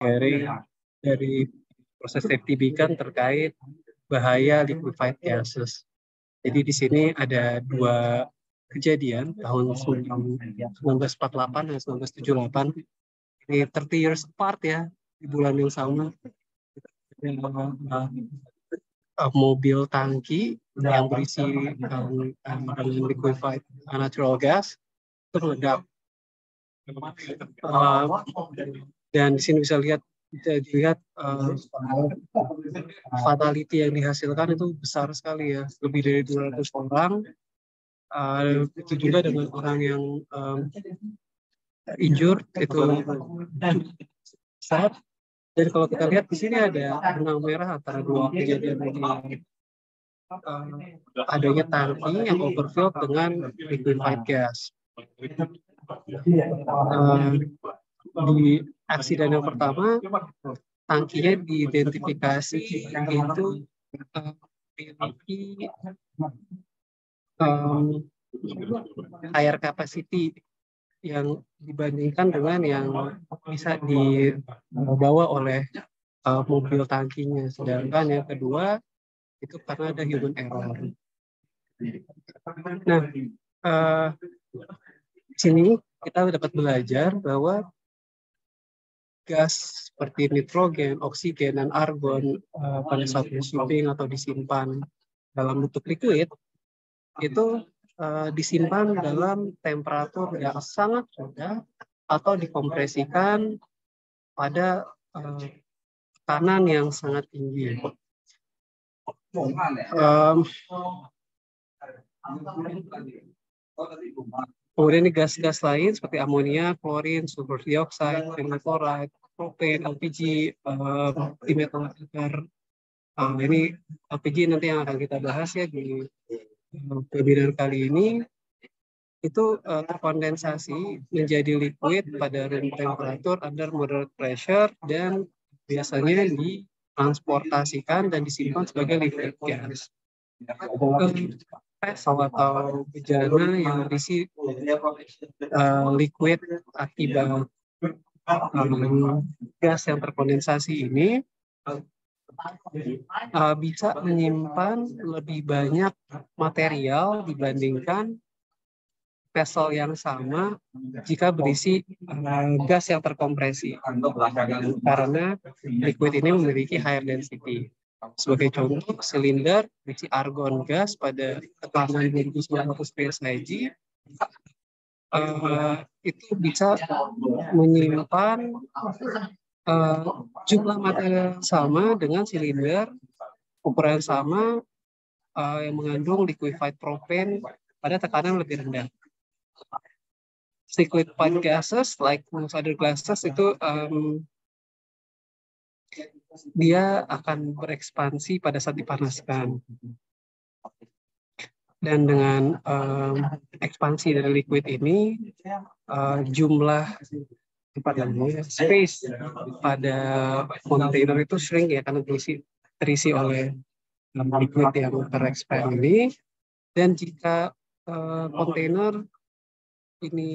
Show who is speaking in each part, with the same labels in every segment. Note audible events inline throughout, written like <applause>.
Speaker 1: dari dari proses safety beacon terkait bahaya liquefied gases. Jadi di sini ada dua kejadian tahun 1948 dan 1978 ini 30 years apart ya di bulan yang sama eh, mobil tangki yang berisi um, eh, dengan liquefied eh, natural gas itu dan di sini bisa lihat bisa dilihat uh, fatality yang dihasilkan itu besar sekali ya lebih dari 200 orang uh, itu juga dengan orang yang um, eh, injured itu saat dan kalau kita lihat di sini ada benang merah antara dua kejadian ini uh, adanya tangki yang overfilled dengan liquefied gas uh, di aksi dan yang pertama tangkinya diidentifikasi itu memiliki eh, um, air capacity yang dibandingkan dengan yang bisa dibawa oleh uh, mobil tangkinya. Sedangkan yang kedua itu karena ada human error. Nah, uh, sini kita dapat belajar bahwa gas seperti nitrogen, oksigen, dan argon uh, pada saat disunting atau disimpan dalam bentuk liquid itu uh, disimpan dalam temperatur yang sangat rendah atau dikompresikan pada uh, eh, tekanan yang sangat tinggi. Um, Kemudian ini gas-gas lain seperti amonia, klorin, sulfur dioxide, permanchloride, propane, LPG, uh, eh, ether. Um, nah, ini LPG nanti yang akan kita bahas ya di uh, webinar kali ini itu uh, eh, terkondensasi menjadi liquid pada room temperature under moderate pressure dan biasanya ditransportasikan dan disimpan sebagai liquid gas. Ya, espresso atau bejana yang berisi uh, liquid akibat um, gas yang terkondensasi ini uh, bisa menyimpan lebih banyak material dibandingkan vessel yang sama jika berisi eh, gas yang terkompresi karena liquid ini memiliki higher density. Sebagai contoh, silinder berisi argon gas pada ketahanan 2900 PSIG uh, itu bisa menyimpan uh, jumlah materi sama dengan silinder ukuran sama uh, yang mengandung liquefied propane pada tekanan lebih rendah. Cyclic pipe gases, like most other gases, itu um, dia akan berekspansi pada saat dipanaskan. Dan dengan um, ekspansi dari liquid ini, uh, jumlah tempat space pada container itu sering ya karena terisi terisi oleh liquid yang terekspansi ini. Dan jika kontainer eh, uh, ini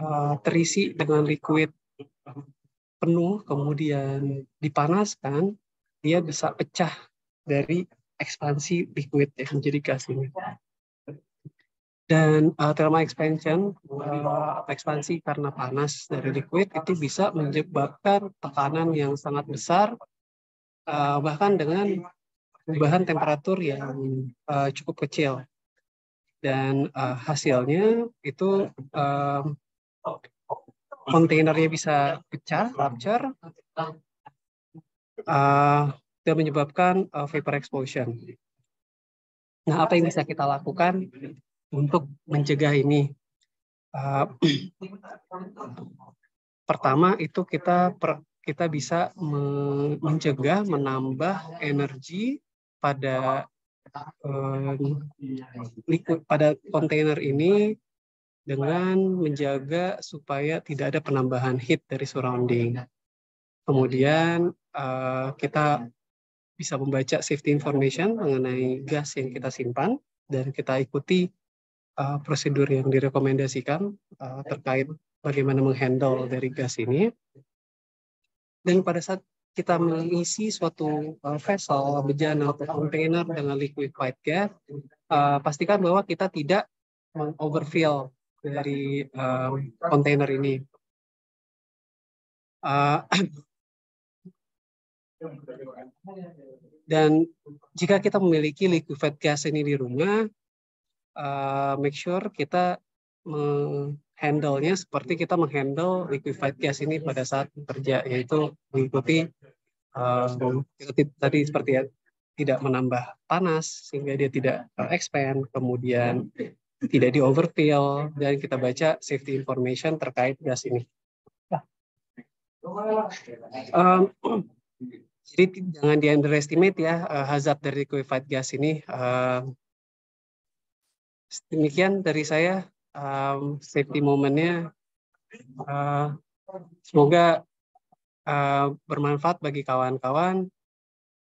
Speaker 1: uh, terisi dengan liquid penuh kemudian dipanaskan, dia bisa pecah dari ekspansi liquid yang menjadi gas ini. Dan uh, thermal expansion uh, ekspansi karena panas dari liquid itu bisa menyebabkan tekanan yang sangat besar uh, bahkan dengan perubahan temperatur yang uh, cukup kecil. Dan uh, hasilnya itu uh, kontainernya bisa pecah, rupture, uh, ah, dan menyebabkan uh, vapor explosion. Nah, apa yang bisa kita lakukan untuk mencegah ini? Uh, pertama itu kita per, kita bisa me, mencegah menambah energi pada uh, pada kontainer ini dengan menjaga supaya tidak ada penambahan heat dari surrounding. Iya. Kemudian uh, kita bisa membaca safety information mengenai gas yang kita simpan dan kita ikuti uh, prosedur yang direkomendasikan uh, terkait bagaimana menghandle dari gas ini. Dan pada saat kita mengisi suatu uh, vessel, bejana atau container dengan liquid white gas, uh, pastikan bahwa kita tidak overfill dari eh, kontainer uh, ini. Uh, <clears throat> dan jika kita memiliki liquefied gas ini di rumah, uh, make sure kita menghandlenya seperti kita menghandle liquefied gas ini pada saat kerja yaitu mengikuti uh, tadi seperti ya, tidak menambah panas sehingga dia tidak expand, kemudian tidak di overfill dan kita baca safety information terkait gas ini. Um, jadi jangan di underestimate ya uh, hazard dari liquefied gas ini. Uh, demikian dari saya um, safety momennya. Uh, eh, semoga uh, bermanfaat bagi kawan-kawan.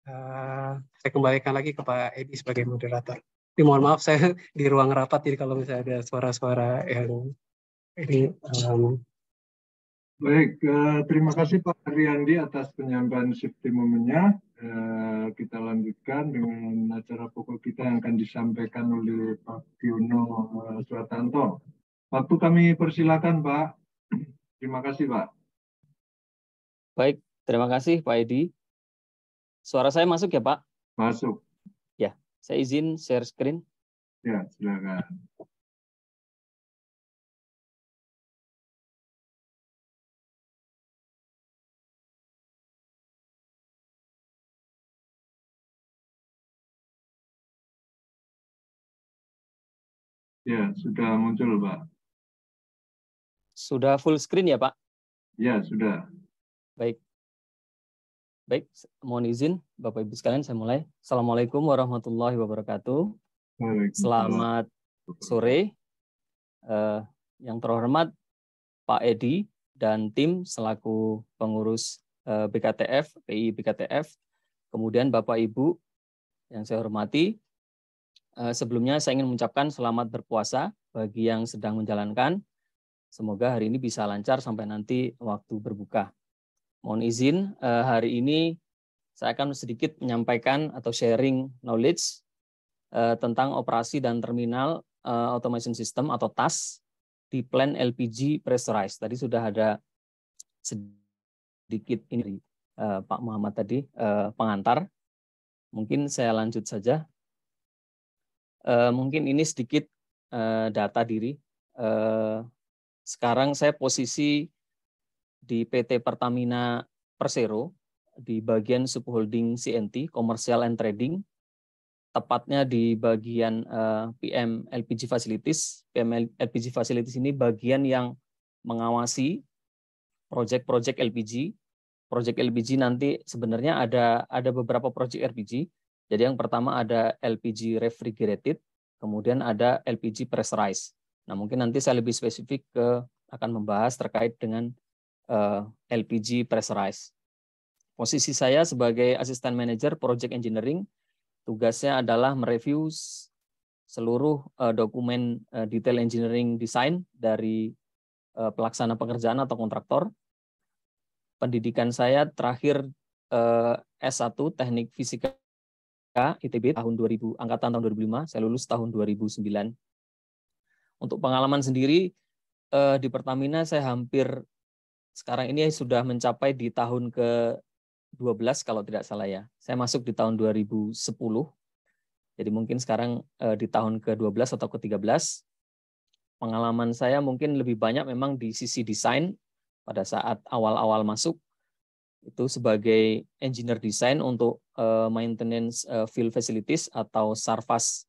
Speaker 1: Uh, saya kembalikan lagi ke Pak Edi sebagai moderator. Ini mohon maaf saya <laughs> di ruang rapat jadi kalau misalnya ada suara-suara yang ini um,
Speaker 2: Baik, eh, terima kasih Pak Riyandi atas penyampaian safety momennya. Eh, kita lanjutkan dengan acara pokok kita yang akan disampaikan oleh Pak Tiono eh, Suratanto. Waktu kami persilakan Pak. <clears throat> Terima kasih Pak.
Speaker 3: Baik, terima kasih Pak Edi. Suara saya masuk ya Pak? Masuk.
Speaker 1: Saya izin share screen. Ya, silakan. Ya, sudah muncul, Pak. Sudah full screen ya, Pak? Ya, sudah. Baik.
Speaker 3: Baik, mohon izin Bapak Ibu sekalian saya mulai. Assalamualaikum warahmatullahi wabarakatuh. Selamat sore. Uh, yang terhormat Pak Edi dan tim selaku pengurus uh, eh, BKTF, PI BKTF, kemudian Bapak Ibu yang saya hormati. Uh, sebelumnya saya ingin mengucapkan selamat berpuasa bagi yang sedang menjalankan. Semoga hari ini bisa lancar sampai nanti waktu berbuka. Mohon izin, eh, hari ini saya akan sedikit menyampaikan atau sharing knowledge eh, tentang operasi dan terminal eh, automation system atau TAS di plan LPG pressurized. Tadi sudah ada sedikit ini Pak Muhammad tadi pengantar. Mungkin saya lanjut saja. Mungkin ini sedikit data diri. Sekarang saya posisi di PT Pertamina Persero di bagian subholding CNT Commercial and Trading tepatnya di bagian uh, eh, PM LPG Facilities. PM LPG Facilities ini bagian yang mengawasi proyek-proyek LPG. Proyek LPG nanti sebenarnya ada ada beberapa proyek LPG. Jadi yang pertama ada LPG refrigerated, kemudian ada LPG pressurized. Nah, mungkin nanti saya lebih spesifik ke akan membahas terkait dengan Eh, LPG pressurized. Posisi saya sebagai asisten manager project engineering, tugasnya adalah mereview seluruh eh, dokumen eh, detail engineering design dari pelaksana pekerjaan atau kontraktor. Pendidikan saya terakhir S1 Teknik Fisika ITB tahun 2000 angkatan tahun 2005, saya lulus tahun 2009. Untuk pengalaman sendiri di Pertamina saya hampir sekarang ini sudah mencapai di tahun ke-12 kalau tidak salah ya. Saya masuk di tahun 2010. Jadi mungkin sekarang eh, di tahun ke-12 atau ke-13 pengalaman saya mungkin lebih banyak memang di sisi desain pada saat awal-awal masuk itu sebagai engineer design untuk uh, maintenance uh, field facilities atau sarfas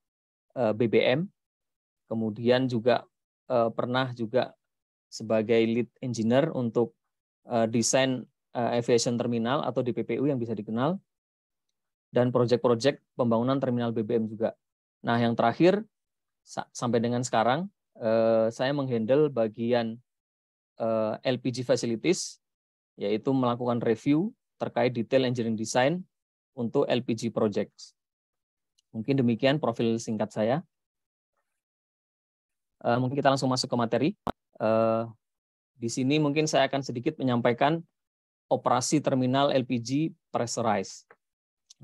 Speaker 3: uh, eh, BBM. Kemudian juga uh, pernah juga sebagai lead engineer untuk Eh, desain eh, aviation terminal atau DPPU yang bisa dikenal dan proyek-proyek pembangunan terminal BBM juga. Nah, yang terakhir sampai dengan sekarang eh, saya menghandle bagian LPG facilities yaitu melakukan review terkait detail engineering design untuk LPG projects. Mungkin demikian profil singkat saya. Mungkin kita langsung masuk ke materi. Di sini mungkin saya akan sedikit menyampaikan operasi terminal LPG pressurized.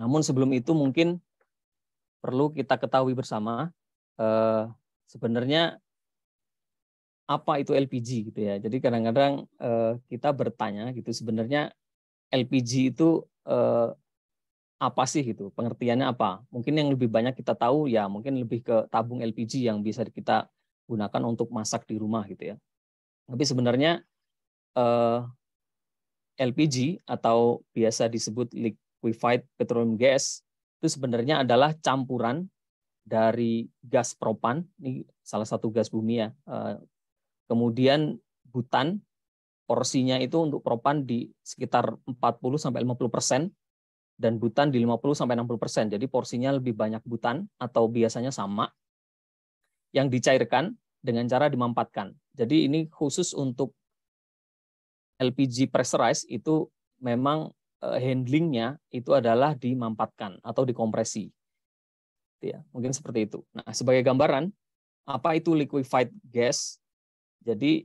Speaker 3: Namun sebelum itu mungkin perlu kita ketahui bersama eh, sebenarnya apa itu LPG gitu ya. Jadi kadang-kadang eh, kita bertanya gitu sebenarnya LPG itu eh, apa sih gitu pengertiannya apa mungkin yang lebih banyak kita tahu ya mungkin lebih ke tabung LPG yang bisa kita gunakan untuk masak di rumah gitu ya tapi sebenarnya eh, LPG atau biasa disebut liquefied petroleum gas itu sebenarnya adalah campuran dari gas propan, ini salah satu gas bumi ya. Eh, kemudian butan porsinya itu untuk propan di sekitar 40 sampai 50 persen dan butan di 50 sampai 60 persen. Jadi porsinya lebih banyak butan atau biasanya sama yang dicairkan dengan cara dimampatkan. Jadi ini khusus untuk LPG pressurized itu memang eh, handlingnya itu adalah dimampatkan atau dikompresi. Gitu ya, mungkin seperti itu. Nah, sebagai gambaran, apa itu liquefied gas? Jadi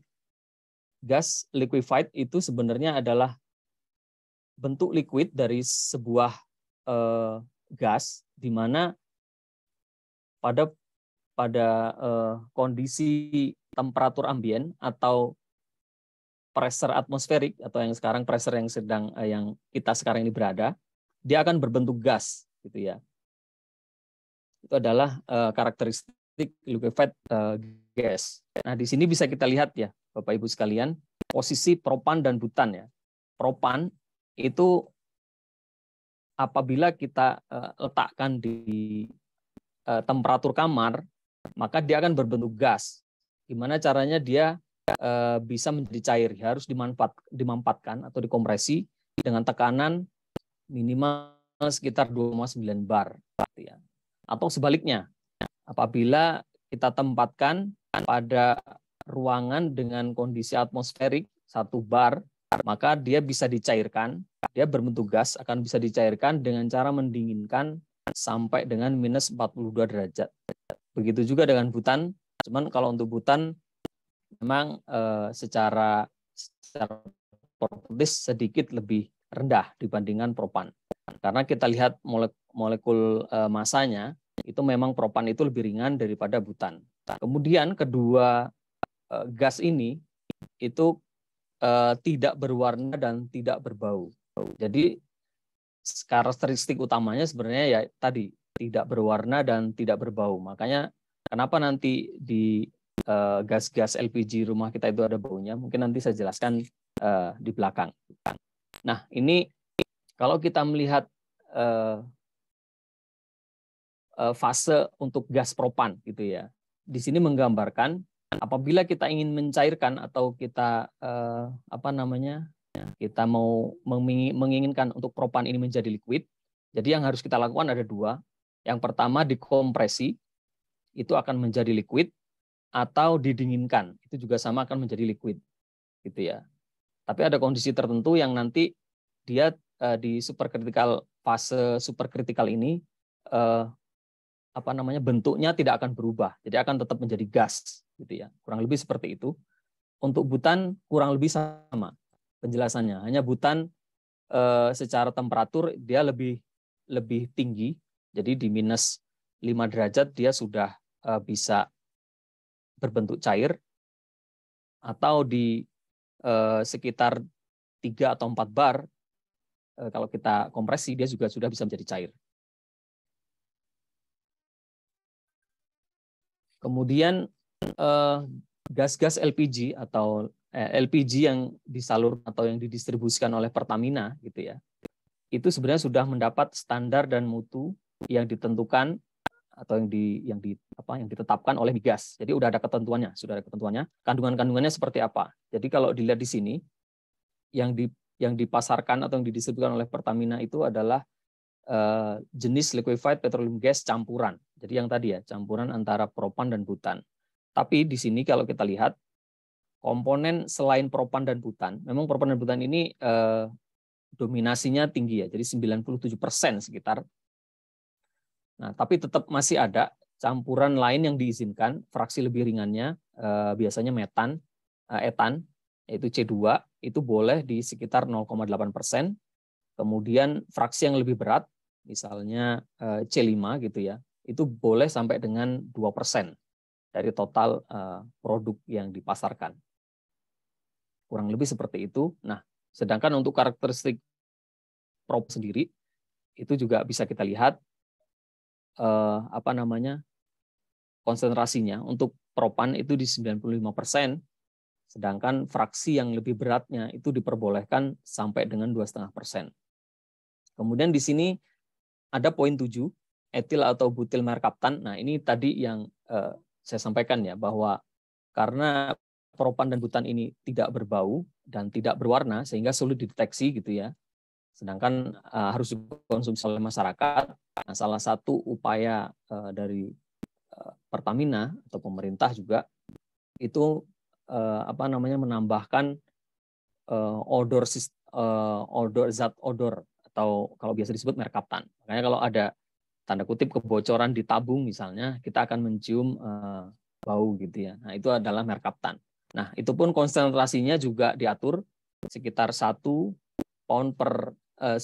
Speaker 3: gas liquefied itu sebenarnya adalah bentuk liquid dari sebuah eh, gas di mana pada pada uh, kondisi temperatur ambien atau pressure atmosferik atau yang sekarang pressure yang sedang uh, yang kita sekarang ini berada, dia akan berbentuk gas gitu ya. Itu adalah uh, karakteristik liquefied uh, gas. Nah, di sini bisa kita lihat ya, Bapak Ibu sekalian, posisi propan dan butan ya. Propan itu apabila kita letakkan di temperatur kamar maka dia akan berbentuk gas. Gimana caranya dia e, bisa menjadi cair? Ya, harus dimanfaat, dimampatkan atau dikompresi dengan tekanan minimal sekitar 2,9 bar. Gitu ya. Atau sebaliknya, apabila kita tempatkan pada ruangan dengan kondisi atmosferik satu bar, maka dia bisa dicairkan, dia berbentuk gas akan bisa dicairkan dengan cara mendinginkan sampai dengan minus 42 derajat. Begitu juga dengan Butan. Cuman kalau untuk Butan memang eh, secara secara properties sedikit lebih rendah dibandingkan propan. Karena kita lihat molek, molekul eh, masanya itu memang propan itu lebih ringan daripada butan. Kemudian kedua eh, gas ini itu eh, tidak berwarna dan tidak berbau. Jadi karakteristik utamanya sebenarnya ya tadi tidak berwarna dan tidak berbau. Makanya kenapa nanti di eh, gas-gas uh, LPG rumah kita itu ada baunya, mungkin nanti saya jelaskan uh, di belakang. Nah, ini kalau kita melihat uh, uh, fase untuk gas propan gitu ya. Di sini menggambarkan apabila kita ingin mencairkan atau kita uh, apa namanya? kita mau menginginkan untuk propan ini menjadi liquid. Jadi yang harus kita lakukan ada dua. Yang pertama dikompresi, itu akan menjadi liquid atau didinginkan, itu juga sama akan menjadi liquid. Gitu ya. Tapi ada kondisi tertentu yang nanti dia eh, di supercritical fase supercritical ini eh, apa namanya bentuknya tidak akan berubah, jadi akan tetap menjadi gas gitu ya. Kurang lebih seperti itu. Untuk butan kurang lebih sama penjelasannya. Hanya butan eh, secara temperatur dia lebih lebih tinggi jadi di minus 5 derajat dia sudah eh, bisa berbentuk cair atau di eh, sekitar 3 atau 4 bar eh, kalau kita kompresi dia juga sudah bisa menjadi cair. Kemudian gas-gas LPG atau LPG yang disalur atau yang didistribusikan oleh Pertamina gitu ya. Itu sebenarnya sudah mendapat standar dan mutu yang ditentukan atau yang di yang di apa yang ditetapkan oleh migas. Jadi sudah ada ketentuannya, sudah ada ketentuannya. Kandungan-kandungannya seperti apa? Jadi kalau dilihat di sini yang di yang dipasarkan atau yang didistribusikan oleh Pertamina itu adalah uh, jenis liquefied petroleum gas campuran. Jadi yang tadi ya, campuran antara propan dan butan. Tapi di sini kalau kita lihat komponen selain propan dan butan, memang propan dan butan ini uh, dominasinya tinggi ya. Jadi 97% sekitar Nah, tapi tetap masih ada campuran lain yang diizinkan, fraksi lebih ringannya eh, biasanya metan, eh, etan, yaitu C2, itu boleh di sekitar 0,8 persen. Kemudian fraksi yang lebih berat, misalnya eh, C5 gitu ya, itu boleh sampai dengan 2 persen dari total eh, produk yang dipasarkan. Kurang lebih seperti itu. Nah, sedangkan untuk karakteristik prop sendiri, itu juga bisa kita lihat eh, apa namanya konsentrasinya untuk propan itu di 95 persen, sedangkan fraksi yang lebih beratnya itu diperbolehkan sampai dengan dua 2,5 persen. Kemudian di sini ada poin tujuh etil atau butil merkaptan. Nah ini tadi yang eh, saya sampaikan ya, bahwa karena propan dan butan ini tidak berbau dan tidak berwarna, sehingga sulit dideteksi gitu ya, sedangkan uh, harus dikonsumsi oleh masyarakat. Nah, salah satu upaya uh, dari uh, Pertamina atau pemerintah juga itu uh, apa namanya menambahkan uh, odor uh, odor zat odor atau kalau biasa disebut merkaptan. Makanya kalau ada tanda kutip kebocoran di tabung misalnya, kita akan mencium uh, bau gitu ya. Nah, itu adalah merkaptan. Nah, itu pun konsentrasinya juga diatur sekitar satu pound per Eh,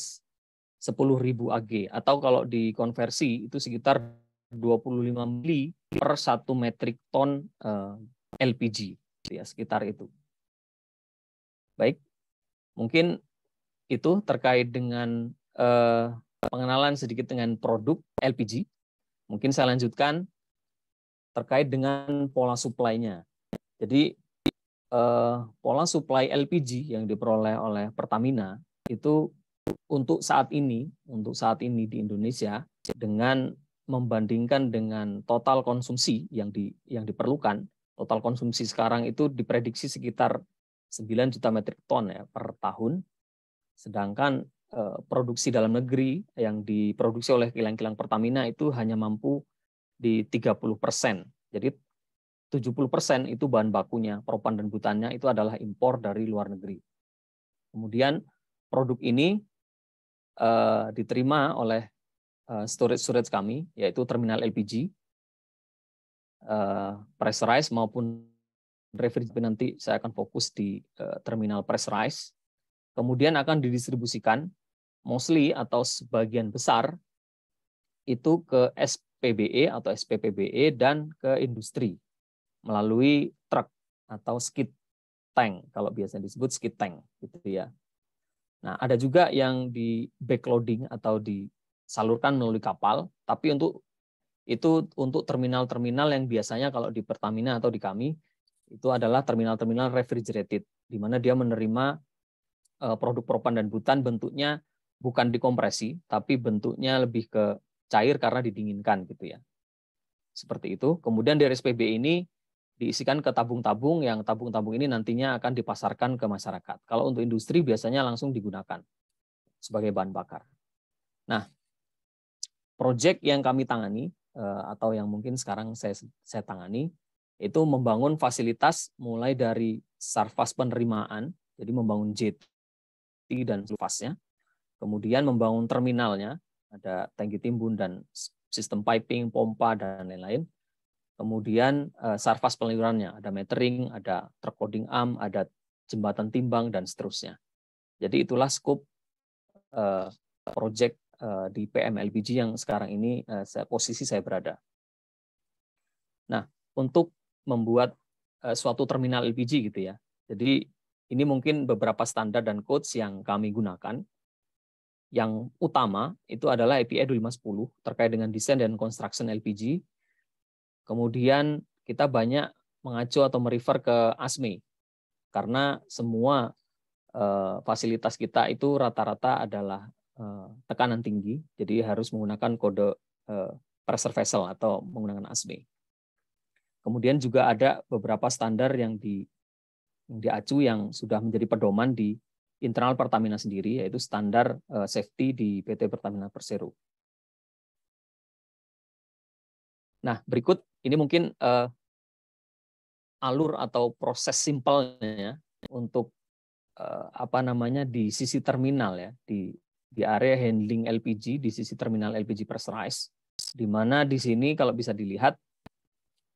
Speaker 3: sepuluh ribu AG atau kalau dikonversi itu sekitar 25 mili per satu metrik ton eh, LPG ya sekitar itu. Baik, mungkin itu terkait dengan eh, pengenalan sedikit dengan produk LPG. Mungkin saya lanjutkan terkait dengan pola suplainya. Jadi eh, pola suplai LPG yang diperoleh oleh Pertamina itu untuk saat ini, untuk saat ini di Indonesia dengan membandingkan dengan total konsumsi yang di yang diperlukan, total konsumsi sekarang itu diprediksi sekitar 9 juta metrik ton ya per tahun. Sedangkan eh, produksi dalam negeri yang diproduksi oleh kilang-kilang Pertamina itu hanya mampu di 30 persen. Jadi 70% itu bahan bakunya, propan dan butannya itu adalah impor dari luar negeri. Kemudian produk ini Eh, diterima oleh eh, storage-storage kami, yaitu terminal LPG, uh, eh, maupun refrigerant nanti saya akan fokus di uh, terminal pressurized Kemudian akan didistribusikan mostly atau sebagian besar itu ke SPBE atau SPPBE dan ke industri melalui truk atau skid tank kalau biasanya disebut skid tank gitu ya Nah, ada juga yang di backloading atau disalurkan melalui kapal, tapi untuk itu untuk terminal-terminal yang biasanya kalau di Pertamina atau di kami itu adalah terminal-terminal refrigerated, di mana dia menerima e, produk propan dan butan bentuknya bukan dikompresi, tapi bentuknya lebih ke cair karena didinginkan gitu ya. Seperti itu. Kemudian di RSPB ini diisikan ke tabung-tabung yang tabung-tabung ini nantinya akan dipasarkan ke masyarakat. Kalau untuk industri biasanya langsung digunakan sebagai bahan bakar. Nah, proyek yang kami tangani eh, atau yang mungkin sekarang saya saya tangani itu membangun fasilitas mulai dari sarfas penerimaan, jadi membangun jeti dan sarfasnya, kemudian membangun terminalnya, ada tangki timbun dan sistem piping, pompa dan lain-lain Kemudian uh, sarfas ada metering, ada terkoding arm, ada jembatan timbang, dan seterusnya. Jadi itulah skop uh, eh, proyek uh, eh, di PMLBG yang sekarang ini uh, saya, posisi saya berada. Nah, untuk membuat uh, suatu terminal LPG gitu ya. Jadi ini mungkin beberapa standar dan codes yang kami gunakan. Yang utama itu adalah API 2510 e terkait dengan desain dan construction LPG, Kemudian kita banyak mengacu atau merefer ke ASME karena semua eh, fasilitas kita itu rata-rata adalah eh, tekanan tinggi, jadi harus menggunakan kode eh, pressure vessel atau menggunakan ASME. Kemudian juga ada beberapa standar yang di yang diacu yang sudah menjadi pedoman di internal Pertamina sendiri yaitu standar eh, safety di PT Pertamina Persero. Nah, berikut ini mungkin uh, alur atau proses simpelnya ya untuk uh, apa namanya di sisi terminal ya di di area handling LPG di sisi terminal LPG pressurized di mana di sini kalau bisa dilihat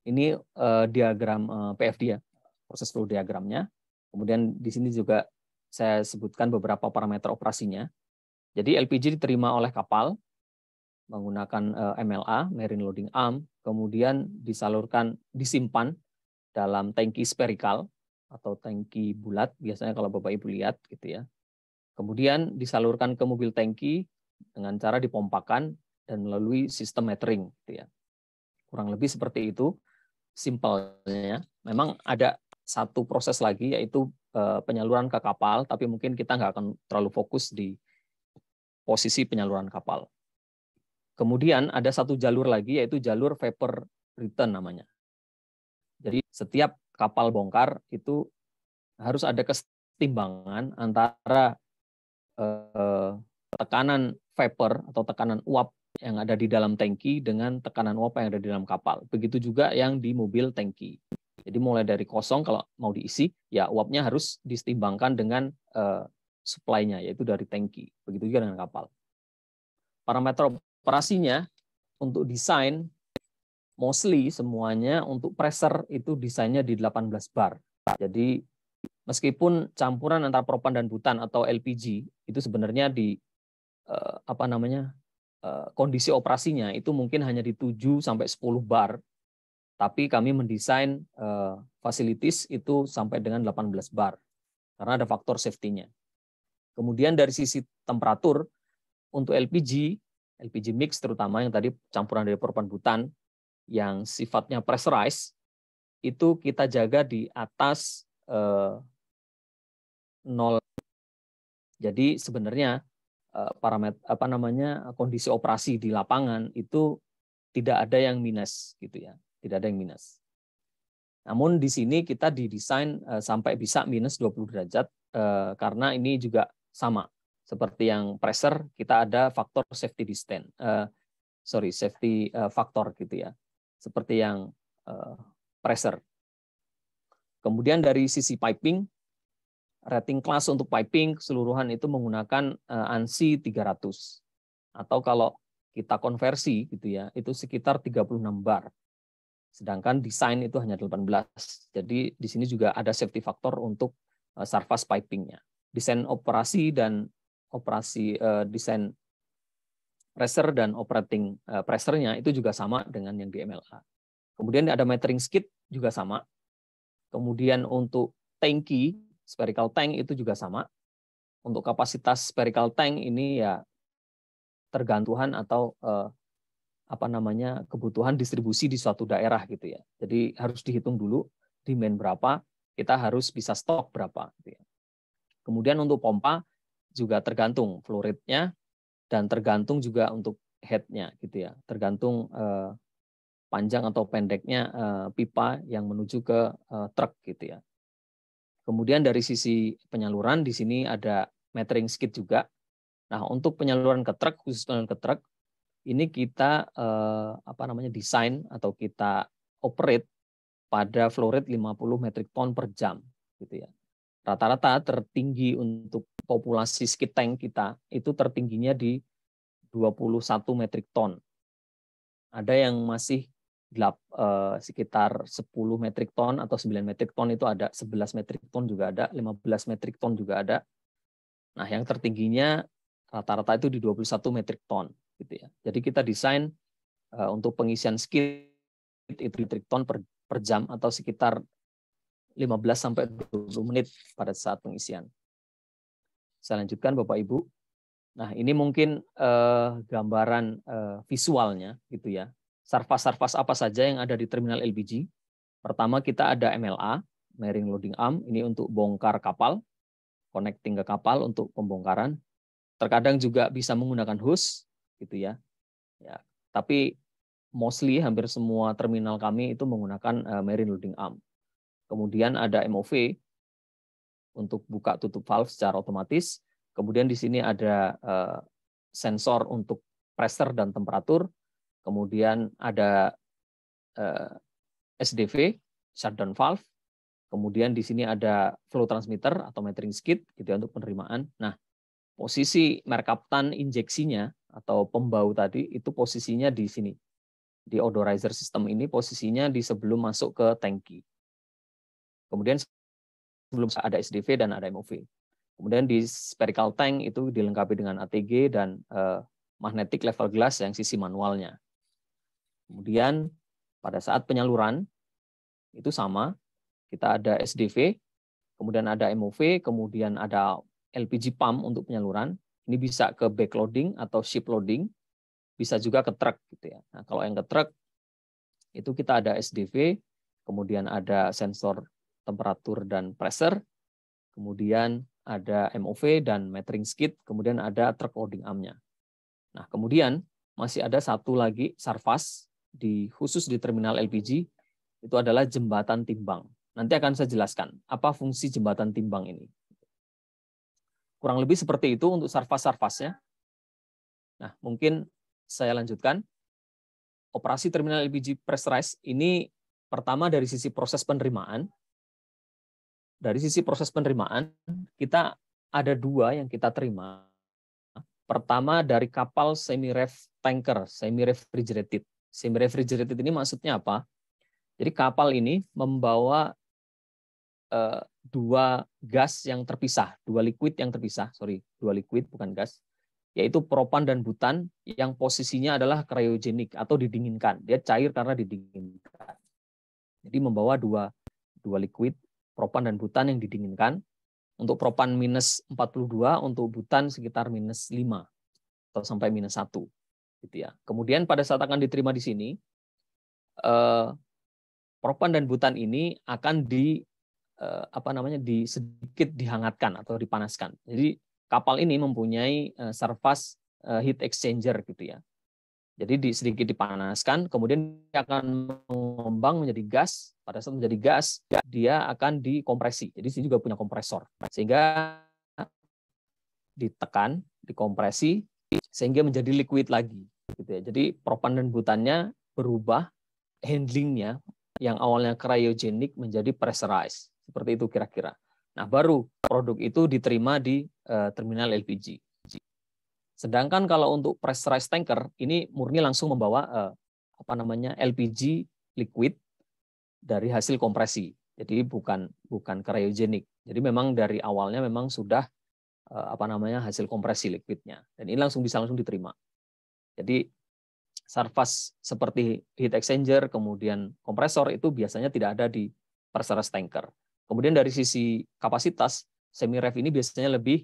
Speaker 3: ini uh, diagram uh, PFD ya proses flow diagramnya kemudian di sini juga saya sebutkan beberapa parameter operasinya jadi LPG diterima oleh kapal menggunakan eh, MLA (Marine Loading Arm), kemudian disalurkan, disimpan dalam tangki spherical atau tangki bulat biasanya kalau Bapak Ibu lihat gitu ya. Kemudian disalurkan ke mobil tangki dengan cara dipompakan dan melalui sistem metering gitu ya. Kurang lebih seperti itu simpelnya. Memang ada satu proses lagi yaitu eh, penyaluran ke kapal, tapi mungkin kita nggak akan terlalu fokus di posisi penyaluran kapal. Kemudian ada satu jalur lagi yaitu jalur vapor return namanya. Jadi setiap kapal bongkar itu harus ada kesetimbangan antara eh, tekanan vapor atau tekanan uap yang ada di dalam tangki dengan tekanan uap yang ada di dalam kapal. Begitu juga yang di mobil tangki. Jadi mulai dari kosong kalau mau diisi, ya uapnya harus disetimbangkan dengan eh, supply-nya yaitu dari tangki. Begitu juga dengan kapal parameter operasinya untuk desain mostly semuanya untuk pressure itu desainnya di 18 bar. Jadi meskipun campuran antara propan dan butan atau LPG itu sebenarnya di eh, apa namanya eh, kondisi operasinya itu mungkin hanya di 7 sampai 10 bar. Tapi kami mendesain eh, facilities itu sampai dengan 18 bar karena ada faktor safety-nya. Kemudian dari sisi temperatur untuk LPG LPG mix terutama yang tadi campuran dari butan yang sifatnya pressurized itu kita jaga di atas eh, nol. Jadi sebenarnya eh, parameter apa namanya kondisi operasi di lapangan itu tidak ada yang minus gitu ya, tidak ada yang minus. Namun di sini kita didesain eh, sampai bisa minus 20 derajat eh, karena ini juga sama seperti yang pressure kita ada faktor safety distance uh, sorry safety uh, faktor gitu ya seperti yang uh, pressure kemudian dari sisi piping rating kelas untuk piping keseluruhan itu menggunakan uh, ANSI 300 atau kalau kita konversi gitu ya itu sekitar 36 bar sedangkan desain itu hanya 18 jadi di sini juga ada safety faktor untuk uh, surface pipingnya desain operasi dan operasi uh, desain pressure dan operating uh, pressure-nya itu juga sama dengan yang di MLA. Kemudian ada metering skid juga sama. Kemudian untuk tanki, spherical tank itu juga sama. Untuk kapasitas spherical tank ini ya tergantuhan atau uh, apa namanya kebutuhan distribusi di suatu daerah gitu ya. Jadi harus dihitung dulu demand berapa, kita harus bisa stok berapa gitu ya. Kemudian untuk pompa juga tergantung fluoridnya dan tergantung juga untuk headnya gitu ya tergantung eh, panjang atau pendeknya eh, pipa yang menuju ke eh, truk gitu ya kemudian dari sisi penyaluran di sini ada metering skid juga nah untuk penyaluran ke truk khusus penyaluran ke truk ini kita eh, apa namanya desain atau kita operate pada flow rate 50 metric ton per jam gitu ya rata-rata tertinggi untuk populasi skiteng kita itu tertingginya di 21 metric ton. Ada yang masih gelap eh, sekitar 10 metric ton atau 9 metric ton itu ada, 11 metric ton juga ada, 15 metric ton juga ada. Nah, yang tertingginya rata-rata itu di 21 metric ton gitu ya. Jadi kita desain eh, untuk pengisian skit itu metric ton per jam atau sekitar 15 sampai 20 menit pada saat pengisian. Saya lanjutkan Bapak Ibu. Nah, ini mungkin eh, gambaran eh, visualnya gitu ya. Sarfas-sarfas apa saja yang ada di terminal LPG? Pertama kita ada MLA, Marine Loading Arm, ini untuk bongkar kapal, connecting ke kapal untuk pembongkaran. Terkadang juga bisa menggunakan hose gitu ya. Ya, tapi mostly hampir semua terminal kami itu menggunakan eh, marine loading arm. Kemudian ada MOV untuk buka tutup valve secara otomatis. Kemudian di sini ada eh, sensor untuk pressure dan temperatur. Kemudian ada eh, SDV shutdown valve. Kemudian di sini ada flow transmitter atau metering skid gitu ya untuk penerimaan. Nah, posisi merkaptan injeksinya atau pembau tadi itu posisinya di sini. Di odorizer system ini posisinya di sebelum masuk ke tangki. Kemudian sebelum ada SDV dan ada MOV. Kemudian di spherical tank itu dilengkapi dengan ATG dan uh, magnetic level glass yang sisi manualnya. Kemudian pada saat penyaluran itu sama, kita ada SDV, kemudian ada MOV, kemudian ada LPG pump untuk penyaluran. Ini bisa ke backloading atau ship loading, bisa juga ke truck gitu ya. Nah, kalau yang ke truck itu kita ada SDV, kemudian ada sensor temperatur dan pressure. Kemudian ada MOV dan metering skid, kemudian ada truck loading arm-nya. Nah, kemudian masih ada satu lagi surface di khusus di terminal LPG itu adalah jembatan timbang. Nanti akan saya jelaskan apa fungsi jembatan timbang ini. Kurang lebih seperti itu untuk surface sarvasnya Nah, mungkin saya lanjutkan. Operasi terminal LPG pressurized ini pertama dari sisi proses penerimaan, dari sisi proses penerimaan kita ada dua yang kita terima. Pertama dari kapal semi ref tanker, semi refrigerated. Semi refrigerated ini maksudnya apa? Jadi kapal ini membawa eh, dua gas yang terpisah, dua liquid yang terpisah, sorry, dua liquid bukan gas, yaitu propan dan butan yang posisinya adalah cryogenic atau didinginkan. Dia cair karena didinginkan. Jadi membawa dua dua liquid propan dan butan yang didinginkan. Untuk propan minus 42, untuk butan sekitar minus 5 atau sampai minus 1. Gitu ya. Kemudian pada saat akan diterima di sini, eh, propan dan butan ini akan di eh, apa namanya di sedikit dihangatkan atau dipanaskan. Jadi kapal ini mempunyai eh, surface eh, heat exchanger gitu ya. Jadi di, sedikit dipanaskan, kemudian dia akan mengembang menjadi gas. Pada saat menjadi gas, dia akan dikompresi. Jadi sini juga punya kompresor. Sehingga ditekan, dikompresi, sehingga menjadi liquid lagi. Gitu ya. Jadi propan dan butannya berubah, handlingnya yang awalnya cryogenic menjadi pressurized. Seperti itu kira-kira. Nah, baru produk itu diterima di uh, terminal LPG. Sedangkan kalau untuk pressurized tanker ini murni langsung membawa eh, apa namanya LPG liquid dari hasil kompresi. Jadi bukan bukan kryogenik. Jadi memang dari awalnya memang sudah eh, apa namanya hasil kompresi liquidnya. Dan ini langsung bisa langsung diterima. Jadi surface seperti heat exchanger kemudian kompresor itu biasanya tidak ada di pressurized tanker. Kemudian dari sisi kapasitas, semi ref ini biasanya lebih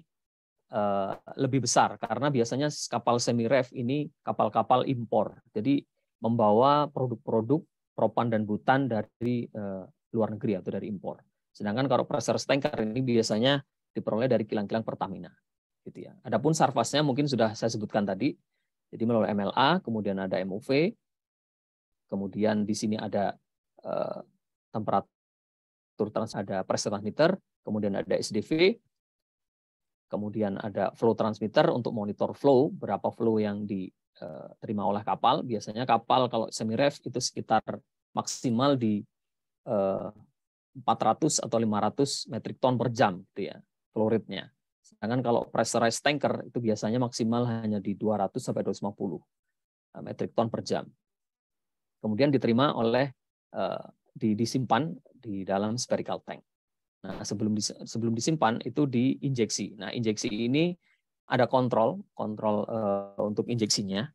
Speaker 3: Eh, lebih besar karena biasanya kapal semi ref ini kapal-kapal impor. Jadi membawa produk-produk propan dan butan dari uh, luar negeri atau dari impor. Sedangkan kalau pressure tanker ini biasanya diperoleh dari kilang-kilang Pertamina. Gitu ya. Adapun sarfasnya mungkin sudah saya sebutkan tadi. Jadi melalui MLA, kemudian ada MOV kemudian di sini ada uh, temperatur trans ada pressure transmitter, kemudian ada SDV, Kemudian ada flow transmitter untuk monitor flow, berapa flow yang diterima eh, oleh kapal. Biasanya kapal kalau semi ref itu sekitar maksimal di 400 eh, atau 500 metric ton per jam gitu ya, flow rate-nya. Sedangkan kalau pressurized tanker itu biasanya maksimal hanya di 200 sampai 250 eh, metric ton per jam. Kemudian diterima oleh disimpan di dalam spherical tank. Nah, sebelum di, sebelum disimpan itu diinjeksi. Nah, injeksi ini ada kontrol, kontrol uh, untuk injeksinya.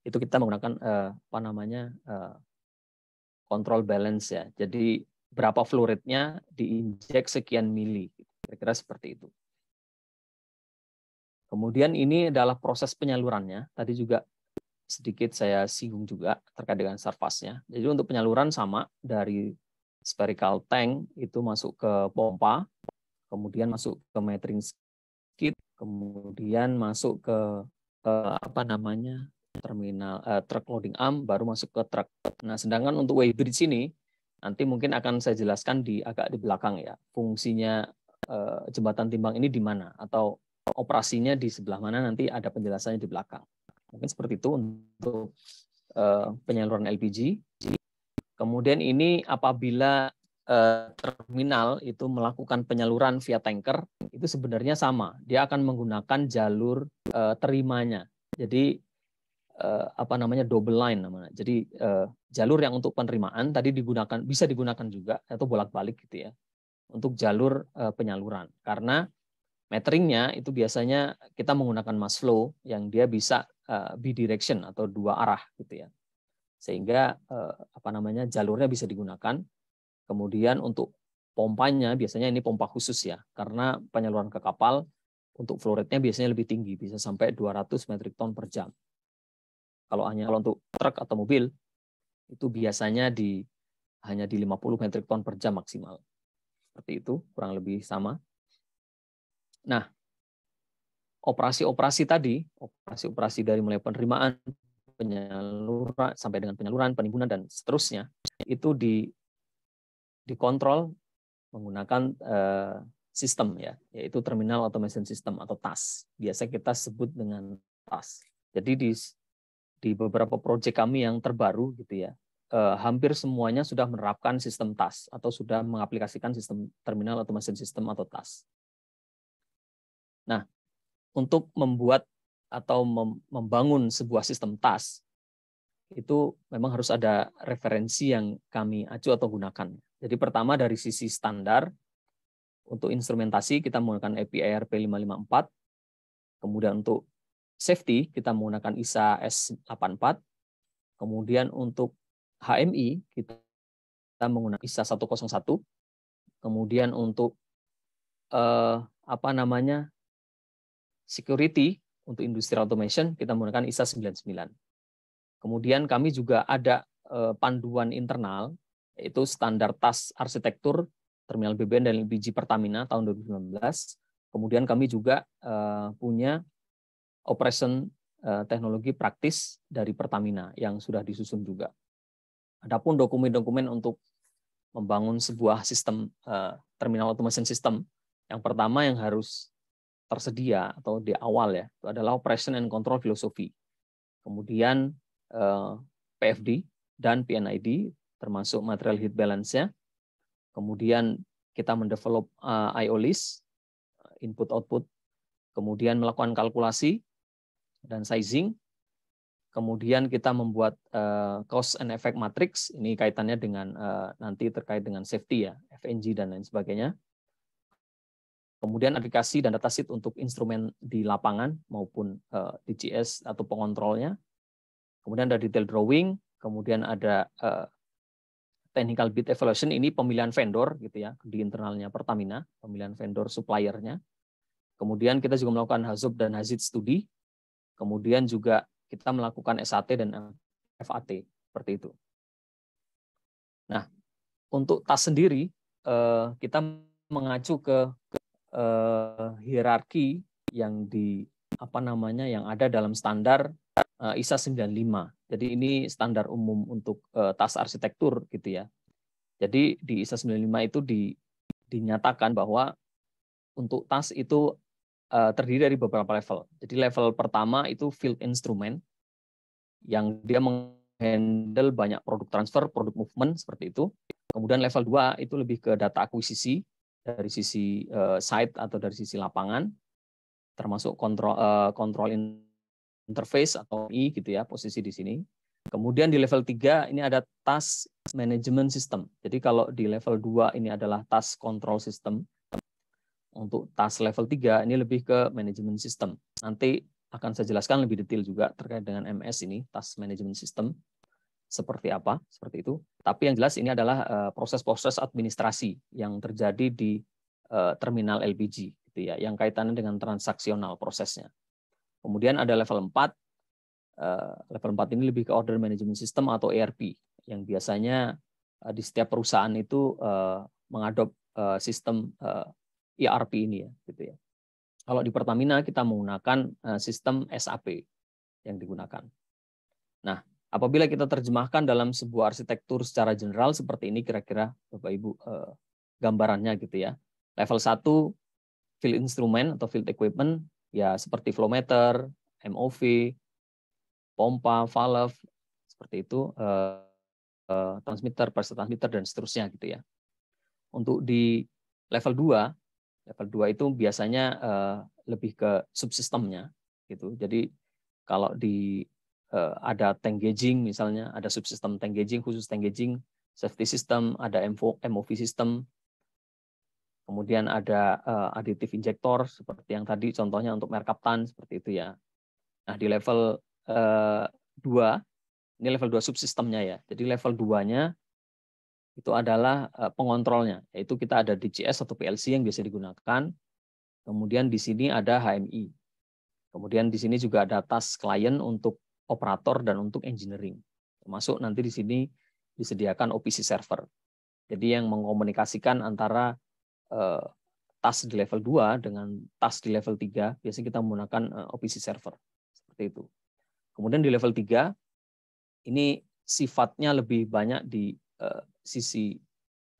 Speaker 3: Itu kita menggunakan uh, apa namanya? Uh, balance ya. Jadi berapa fluoridnya diinjek sekian mili. Kira-kira seperti itu. Kemudian ini adalah proses penyalurannya. Tadi juga sedikit saya singgung juga terkait dengan surface nya. Jadi untuk penyaluran sama dari spherical tank itu masuk ke pompa, kemudian masuk ke metering skid, kemudian masuk ke eh, apa namanya terminal eh, truk loading arm, baru masuk ke truck. Nah, sedangkan untuk bridge ini nanti mungkin akan saya jelaskan di agak di belakang ya fungsinya eh, jembatan timbang ini di mana atau operasinya di sebelah mana nanti ada penjelasannya di belakang. Mungkin seperti itu untuk eh, penyaluran LPG. Kemudian ini apabila eh, terminal itu melakukan penyaluran via tanker itu sebenarnya sama dia akan menggunakan jalur eh, terimanya jadi eh, apa namanya double line namanya jadi jalur yang untuk penerimaan tadi digunakan bisa digunakan juga atau bolak balik gitu ya untuk jalur penyaluran karena meteringnya itu biasanya kita menggunakan mass flow yang dia bisa bidirection atau dua arah gitu ya sehingga eh, apa namanya jalurnya bisa digunakan. Kemudian untuk pompanya biasanya ini pompa khusus ya karena penyaluran ke kapal untuk flow biasanya lebih tinggi bisa sampai 200 metric ton per jam. Kalau hanya kalau untuk truk atau mobil itu biasanya di hanya di 50 metric ton per jam maksimal. Seperti itu, kurang lebih sama. Nah, operasi-operasi tadi, operasi-operasi dari mulai penerimaan, penyaluran sampai dengan penyaluran, penimbunan dan seterusnya itu di dikontrol menggunakan eh, sistem ya, yaitu terminal automation system atau TAS. Biasa kita sebut dengan TAS. Jadi di di beberapa proyek kami yang terbaru gitu ya, eh, hampir semuanya sudah menerapkan sistem TAS atau sudah mengaplikasikan sistem terminal automation system atau TAS. Nah, untuk membuat atau membangun sebuah sistem tas itu memang harus ada referensi yang kami acu atau gunakan. Jadi pertama dari sisi standar untuk instrumentasi kita menggunakan API ARP 554. Kemudian untuk safety kita menggunakan ISA S84. Kemudian untuk HMI kita menggunakan ISA 101. Kemudian untuk eh, apa namanya? security untuk industrial automation kita menggunakan ISA 99. Kemudian kami juga ada eh, panduan internal yaitu standar tas arsitektur terminal BBM dan LPG Pertamina tahun 2019. Kemudian kami juga eh, punya operation eh, teknologi praktis dari Pertamina yang sudah disusun juga. Adapun dokumen-dokumen untuk membangun sebuah sistem terminal automation system, yang pertama yang harus tersedia atau di awal ya itu adalah operation and control filosofi Kemudian eh, PFD dan PNID termasuk material heat balance ya Kemudian kita mendevelop eh, IO list eh, input output, kemudian melakukan kalkulasi dan sizing. Kemudian kita membuat cost and effect matrix. Ini kaitannya dengan nanti terkait dengan safety ya, FNG dan lain sebagainya. Kemudian aplikasi dan data sheet untuk instrumen di lapangan maupun uh, eh, DGS atau pengontrolnya. Kemudian ada detail drawing, kemudian ada eh, technical bid evaluation ini pemilihan vendor gitu ya di internalnya Pertamina, pemilihan vendor suppliernya. Kemudian kita juga melakukan HAZOP dan hazard studi. Kemudian juga kita melakukan SAT dan FAT seperti itu. Nah, untuk tas sendiri eh, kita mengacu ke uh, hierarki yang di apa namanya yang ada dalam standar uh, ISA 95. Jadi ini standar umum untuk uh, tas arsitektur gitu ya. Jadi di ISA 95 itu di, dinyatakan bahwa untuk tas itu uh, terdiri dari beberapa level. Jadi level pertama itu field instrument yang dia menghandle banyak produk transfer, produk movement seperti itu. Kemudian level 2 itu lebih ke data akuisisi dari sisi uh, site atau dari sisi lapangan, termasuk kontrol uh, kontrol interface atau I gitu ya posisi di sini. Kemudian di level 3 ini ada task management system. Jadi kalau di level 2 ini adalah task control system. Untuk task level 3 ini lebih ke management system. Nanti akan saya jelaskan lebih detail juga terkait dengan MS ini, task management system seperti apa, seperti itu. Tapi yang jelas ini adalah eh, proses-proses administrasi yang terjadi di eh, terminal LPG gitu ya, yang kaitannya dengan transaksional prosesnya. Kemudian ada level 4. Eh, level 4 ini lebih ke order management system atau ERP yang biasanya di setiap perusahaan itu mengadop sistem ERP e ini ya, gitu ya. Kalau di Pertamina kita menggunakan sistem SAP yang digunakan. Nah, Apabila kita terjemahkan dalam sebuah arsitektur secara general seperti ini kira-kira Bapak Ibu eh, gambarannya gitu ya. Level satu field instrument atau field equipment ya seperti flowmeter, MOV, pompa, valve seperti itu, eh, eh, transmitter, pressure transmitter dan seterusnya gitu ya. Untuk di level 2, level 2 itu biasanya eh, lebih ke subsistemnya gitu. Jadi kalau di Eh, ada tank gauging misalnya, ada subsistem tank gauging, khusus tank gauging, safety system, ada MOV system, kemudian ada eh, additive injector seperti yang tadi contohnya untuk merkaptan seperti itu ya. Nah, di level 2, eh, ini level 2 subsistemnya ya. Jadi level 2-nya itu adalah pengontrolnya, yaitu kita ada DCS atau PLC yang biasa digunakan. Kemudian di sini ada HMI. Kemudian di sini juga ada task client untuk operator dan untuk engineering. Termasuk nanti di sini disediakan OPC server. Jadi yang mengkomunikasikan antara eh, task di level 2 dengan task di level 3, biasanya kita menggunakan eh, OPC server. Seperti itu. Kemudian di level 3, ini sifatnya lebih banyak di eh, sisi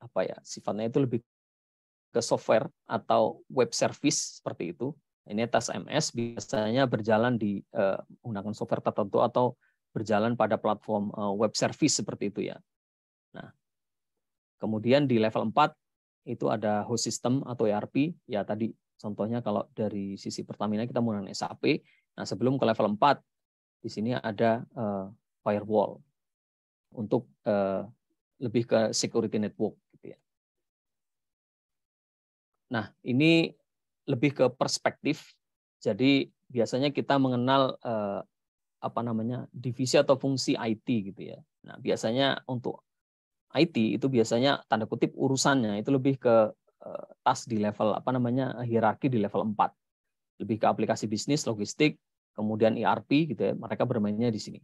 Speaker 3: apa ya sifatnya itu lebih ke software atau web service seperti itu ini tes MS biasanya berjalan di uh, menggunakan software tertentu atau berjalan pada platform uh, web service seperti itu ya. Nah, kemudian di level 4 itu ada host system atau ERP. Ya tadi contohnya kalau dari sisi Pertamina kita menggunakan SAP. Nah, sebelum ke level 4 di sini ada uh, firewall untuk uh, lebih ke security network gitu ya. Nah, ini lebih ke perspektif. Jadi biasanya kita mengenal eh, apa namanya divisi atau fungsi IT gitu ya. Nah biasanya untuk IT itu biasanya tanda kutip urusannya itu lebih ke eh, tas di level apa namanya hierarki di level 4. Lebih ke aplikasi bisnis, logistik, kemudian ERP gitu ya. Mereka bermainnya di sini.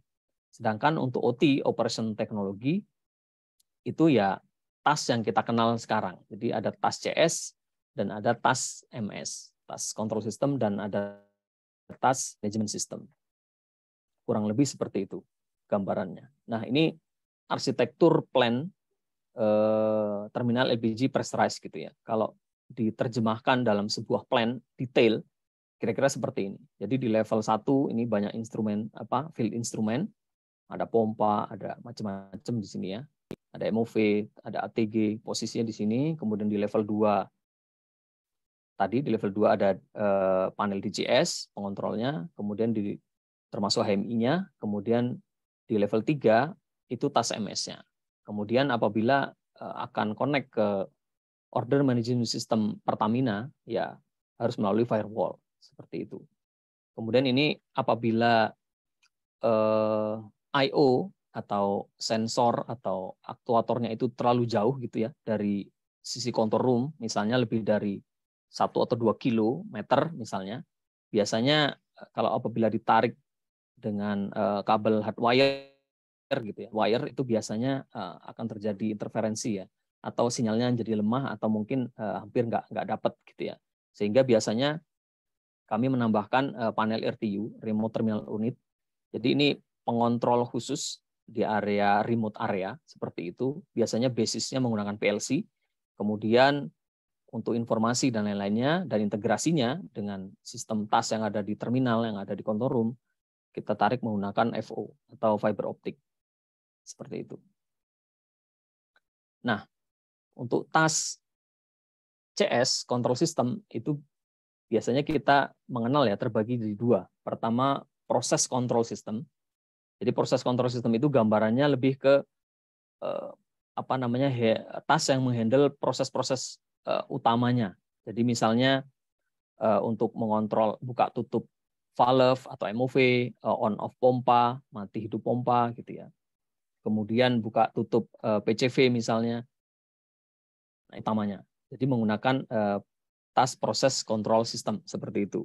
Speaker 3: Sedangkan untuk OT operation teknologi itu ya tas yang kita kenal sekarang. Jadi ada tas CS, dan ada tas MS, tas control system dan ada tas management system. Kurang lebih seperti itu gambarannya. Nah, ini arsitektur plan eh, terminal LPG pressurized gitu ya. Kalau diterjemahkan dalam sebuah plan detail kira-kira seperti ini. Jadi di level 1 ini banyak instrumen apa field instrumen, ada pompa, ada macam-macam di sini ya. Ada MOV, ada ATG, posisinya di sini, kemudian di level 2 Tadi di level 2 ada eh, panel DGS, pengontrolnya, kemudian di termasuk HMI-nya, kemudian di level 3 itu tas MS-nya. Kemudian apabila eh, akan connect ke order management system Pertamina, ya harus melalui firewall seperti itu. Kemudian ini apabila eh, I/O atau sensor atau aktuatornya itu terlalu jauh gitu ya dari sisi control room, misalnya lebih dari satu atau dua kilometer misalnya, biasanya eh, kalau apabila ditarik dengan uh, kabel wire gitu ya, wire itu biasanya uh, akan terjadi interferensi ya, atau sinyalnya jadi lemah atau mungkin uh, hampir nggak nggak dapat gitu ya, sehingga biasanya kami menambahkan uh, panel RTU remote terminal unit. Jadi ini pengontrol khusus di area remote area seperti itu. Biasanya basisnya menggunakan PLC. Kemudian untuk informasi dan lain-lainnya dan integrasinya dengan sistem tas yang ada di terminal yang ada di control room kita tarik menggunakan FO atau fiber optik seperti itu. Nah, untuk tas CS control system itu biasanya kita mengenal ya terbagi di dua. Pertama proses control system. Jadi proses control system itu gambarannya lebih ke eh, apa namanya tas yang menghandle proses-proses uh, utamanya. Jadi misalnya uh, untuk mengontrol buka tutup valve atau MOV, uh, eh, on off pompa, mati hidup pompa gitu ya. Kemudian buka tutup uh, PCV misalnya. Nah, utamanya. Jadi menggunakan uh, task proses control system seperti itu.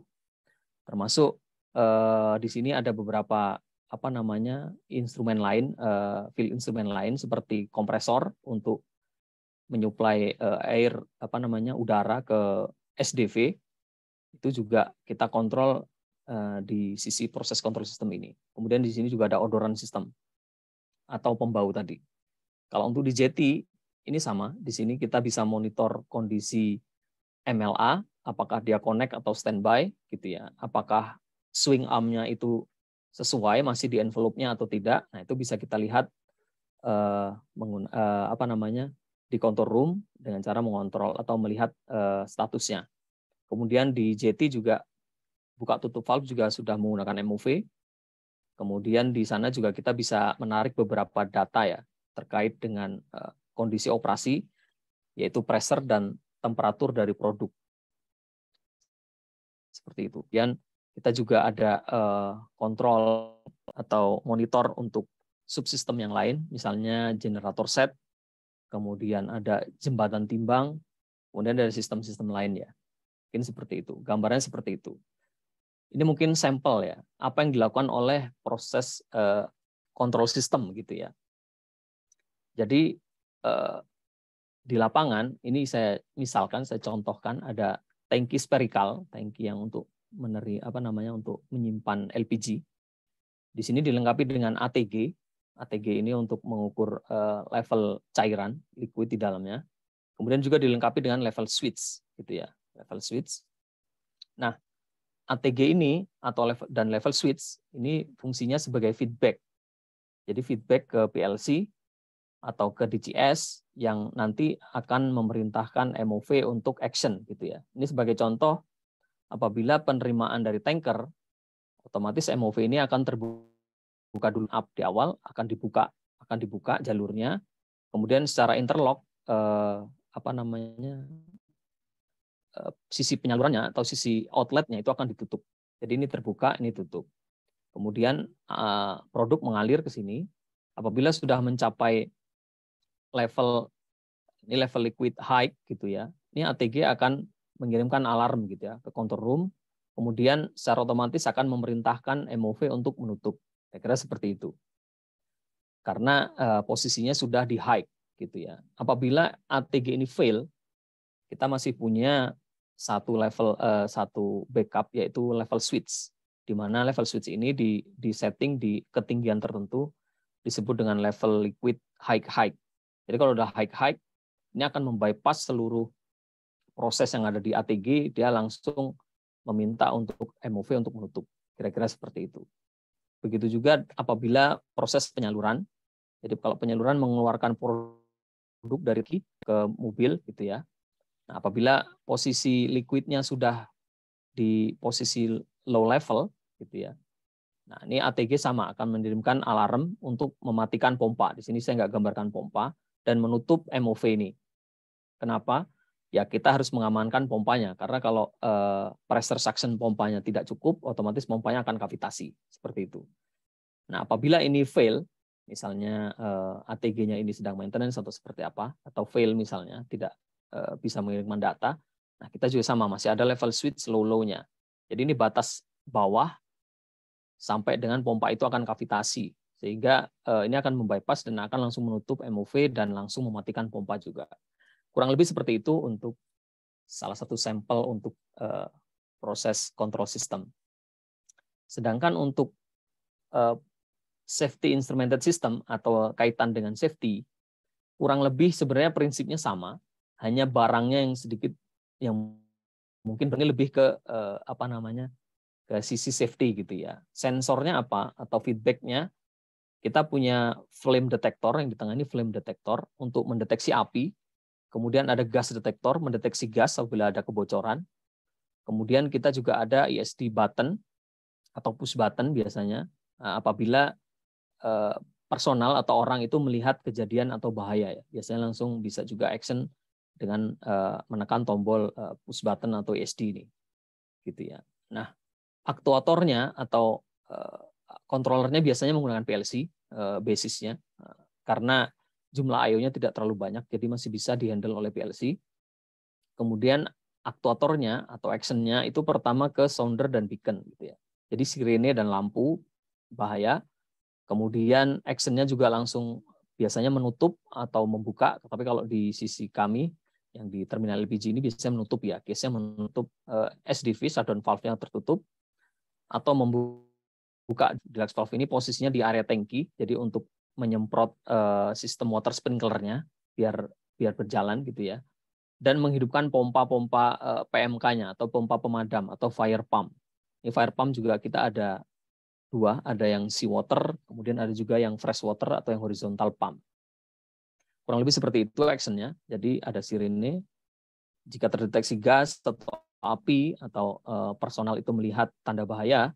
Speaker 3: Termasuk uh, di sini ada beberapa apa namanya instrumen lain, uh, field instrumen lain seperti kompresor untuk menyuplai eh, air apa namanya udara ke SDV itu juga kita kontrol eh, di sisi proses kontrol sistem ini. Kemudian di sini juga ada odoran sistem atau pembau tadi. Kalau untuk di jeti ini sama, di sini kita bisa monitor kondisi MLA, apakah dia connect atau standby gitu ya. Apakah swing armnya itu sesuai masih di envelope-nya atau tidak. Nah, itu bisa kita lihat uh, apa namanya? di control room dengan cara mengontrol atau melihat uh, statusnya. Kemudian di JT juga buka tutup valve juga sudah menggunakan MOV. Kemudian di sana juga kita bisa menarik beberapa data ya terkait dengan uh, kondisi operasi yaitu pressure dan temperatur dari produk. Seperti itu. Kemudian kita juga ada uh, kontrol atau monitor untuk subsistem yang lain, misalnya generator set kemudian ada jembatan timbang, kemudian dari sistem-sistem lain ya. Mungkin seperti itu. Gambarnya seperti itu. Ini mungkin sampel ya, apa yang dilakukan oleh proses kontrol eh, uh, sistem gitu ya. Jadi uh, di lapangan ini saya misalkan saya contohkan ada tangki sperikal, tangki yang untuk meneri apa namanya untuk menyimpan LPG. Di sini dilengkapi dengan ATG ATG ini untuk mengukur eh, level cairan liquid di dalamnya. Kemudian juga dilengkapi dengan level switch gitu ya, level switch. Nah, ATG ini atau level dan level switch ini fungsinya sebagai feedback. Jadi feedback ke PLC atau ke DCS yang nanti akan memerintahkan MOV untuk action gitu ya. Ini sebagai contoh apabila penerimaan dari tanker otomatis MOV ini akan terbuka buka dulu up di awal akan dibuka akan dibuka jalurnya kemudian secara interlock eh, apa namanya eh, sisi penyalurannya atau sisi outletnya itu akan ditutup jadi ini terbuka ini tutup kemudian eh, produk mengalir ke sini apabila sudah mencapai level ini level liquid high gitu ya ini ATG akan mengirimkan alarm gitu ya ke control room kemudian secara otomatis akan memerintahkan MOV untuk menutup saya kira seperti itu. Karena uh, posisinya sudah di high gitu ya. Apabila ATG ini fail, kita masih punya satu level uh, satu backup yaitu level switch di mana level switch ini di di setting di ketinggian tertentu disebut dengan level liquid high high. Jadi kalau udah high high ini akan membypass seluruh proses yang ada di ATG, dia langsung meminta untuk MOV untuk menutup. Kira-kira seperti itu. Begitu juga apabila proses penyaluran. Jadi kalau penyaluran mengeluarkan produk dari ke mobil gitu ya. Nah, apabila posisi liquidnya sudah di posisi low level gitu ya. Nah, ini ATG sama akan mendirikan alarm untuk mematikan pompa. Di sini saya nggak gambarkan pompa dan menutup MOV ini. Kenapa? ya kita harus mengamankan pompanya karena kalau eh, pressure suction pompanya tidak cukup otomatis pompanya akan kavitasi seperti itu. Nah, apabila ini fail misalnya eh, ATG-nya ini sedang maintenance atau seperti apa atau fail misalnya tidak eh, bisa mengirimkan data, nah kita juga sama masih ada level switch low-low-nya. Jadi ini batas bawah sampai dengan pompa itu akan kavitasi sehingga eh, ini akan membypass dan akan langsung menutup MOV dan langsung mematikan pompa juga. Kurang lebih seperti itu untuk salah satu sampel untuk uh, proses kontrol sistem. Sedangkan untuk uh, safety instrumented system atau kaitan dengan safety, kurang lebih sebenarnya prinsipnya sama, hanya barangnya yang sedikit yang mungkin lebih ke uh, apa namanya ke sisi safety gitu ya. Sensornya apa atau feedbacknya kita punya flame detector yang ditangani flame detector untuk mendeteksi api Kemudian ada gas detektor mendeteksi gas apabila ada kebocoran. Kemudian kita juga ada ISD button atau push button biasanya nah, apabila eh, personal atau orang itu melihat kejadian atau bahaya ya. Biasanya langsung bisa juga action dengan eh, menekan tombol eh, push button atau ISD ini. Gitu ya. Nah, aktuatornya atau kontrolernya biasanya menggunakan PLC basisnya karena jumlah io nya tidak terlalu banyak, jadi masih bisa dihandle oleh PLC. Kemudian aktuatornya atau actionnya itu pertama ke sounder dan beacon gitu ya. Jadi sirene dan lampu bahaya. Kemudian actionnya juga langsung biasanya menutup atau membuka. tetapi kalau di sisi kami yang di terminal LPG ini biasanya menutup ya. Case-nya menutup eh, SDV, shutdown valve-nya tertutup atau membuka deluxe valve ini posisinya di area tangki. Jadi untuk menyemprot uh, sistem water sprinklernya biar biar berjalan gitu ya dan menghidupkan pompa-pompa uh, eh, PMK-nya atau pompa pemadam atau fire pump. Ini fire pump juga kita ada dua, ada yang sea water, kemudian ada juga yang fresh water atau yang horizontal pump. Kurang lebih seperti itu actionnya. Jadi ada sirine, jika terdeteksi gas atau api atau uh, personal itu melihat tanda bahaya,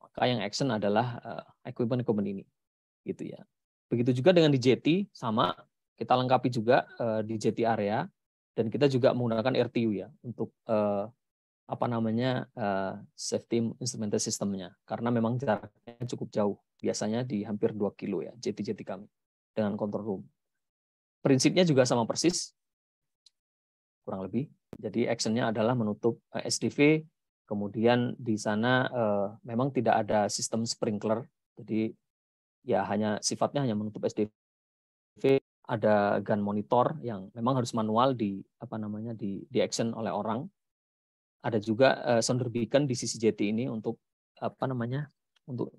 Speaker 3: maka yang action adalah uh, equipment equipment ini, gitu ya. Begitu juga dengan di JT, sama kita lengkapi juga uh, di JT area dan kita juga menggunakan RTU ya untuk uh, apa namanya uh, safety instrumental systemnya karena memang jaraknya cukup jauh biasanya di hampir 2 kilo ya JT-JT kami dengan control room. Prinsipnya juga sama persis kurang lebih. Jadi actionnya adalah menutup uh, SDV kemudian di sana uh, memang tidak ada sistem sprinkler jadi ya hanya sifatnya hanya menutup SDV ada gun monitor yang memang harus manual di apa namanya di di action oleh orang ada juga uh, eh, sounder beacon di sisi JT ini untuk apa namanya untuk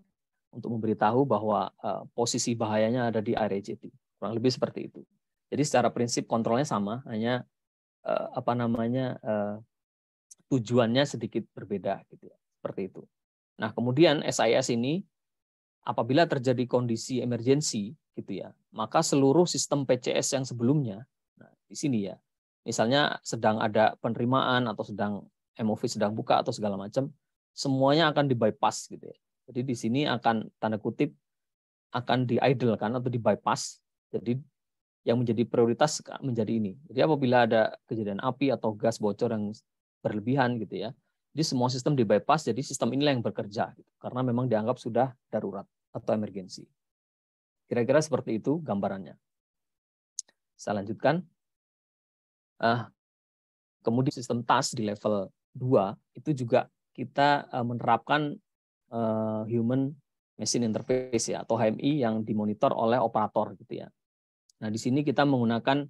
Speaker 3: untuk memberitahu bahwa uh, posisi bahayanya ada di area JT kurang lebih seperti itu jadi secara prinsip kontrolnya sama hanya uh, apa namanya uh, tujuannya sedikit berbeda gitu ya seperti itu nah kemudian SIS ini apabila terjadi kondisi emergensi gitu ya, maka seluruh sistem PCS yang sebelumnya, nah, di sini ya, misalnya sedang ada penerimaan atau sedang MOV sedang buka atau segala macam, semuanya akan di bypass gitu ya. Jadi di sini akan tanda kutip akan di idlekan atau di bypass. Jadi yang menjadi prioritas menjadi ini. Jadi apabila ada kejadian api atau gas bocor yang berlebihan gitu ya, jadi semua sistem di bypass, jadi sistem inilah yang bekerja gitu. karena memang dianggap sudah darurat atau emergensi. Kira-kira seperti itu gambarannya. Saya lanjutkan. Uh, kemudian sistem tas di level 2 itu juga kita ah, menerapkan ah, human machine interface ya atau HMI yang dimonitor oleh operator gitu ya. Nah, di sini kita menggunakan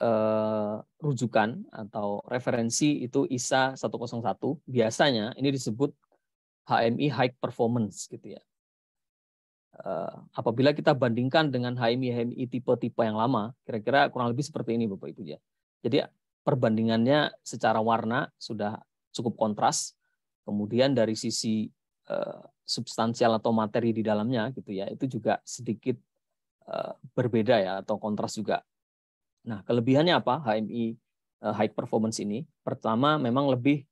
Speaker 3: uh, rujukan atau referensi itu ISA 101. Biasanya ini disebut HMI high performance gitu ya. Eh, apabila kita bandingkan dengan HMI-HMI tipe-tipe yang lama, kira-kira kurang lebih seperti ini Bapak Ibu ya. Jadi perbandingannya secara warna sudah cukup kontras. Kemudian dari sisi uh, substansial atau materi di dalamnya gitu ya, itu juga sedikit uh, berbeda ya atau kontras juga. Nah, kelebihannya apa HMI uh, high performance ini? Pertama memang lebih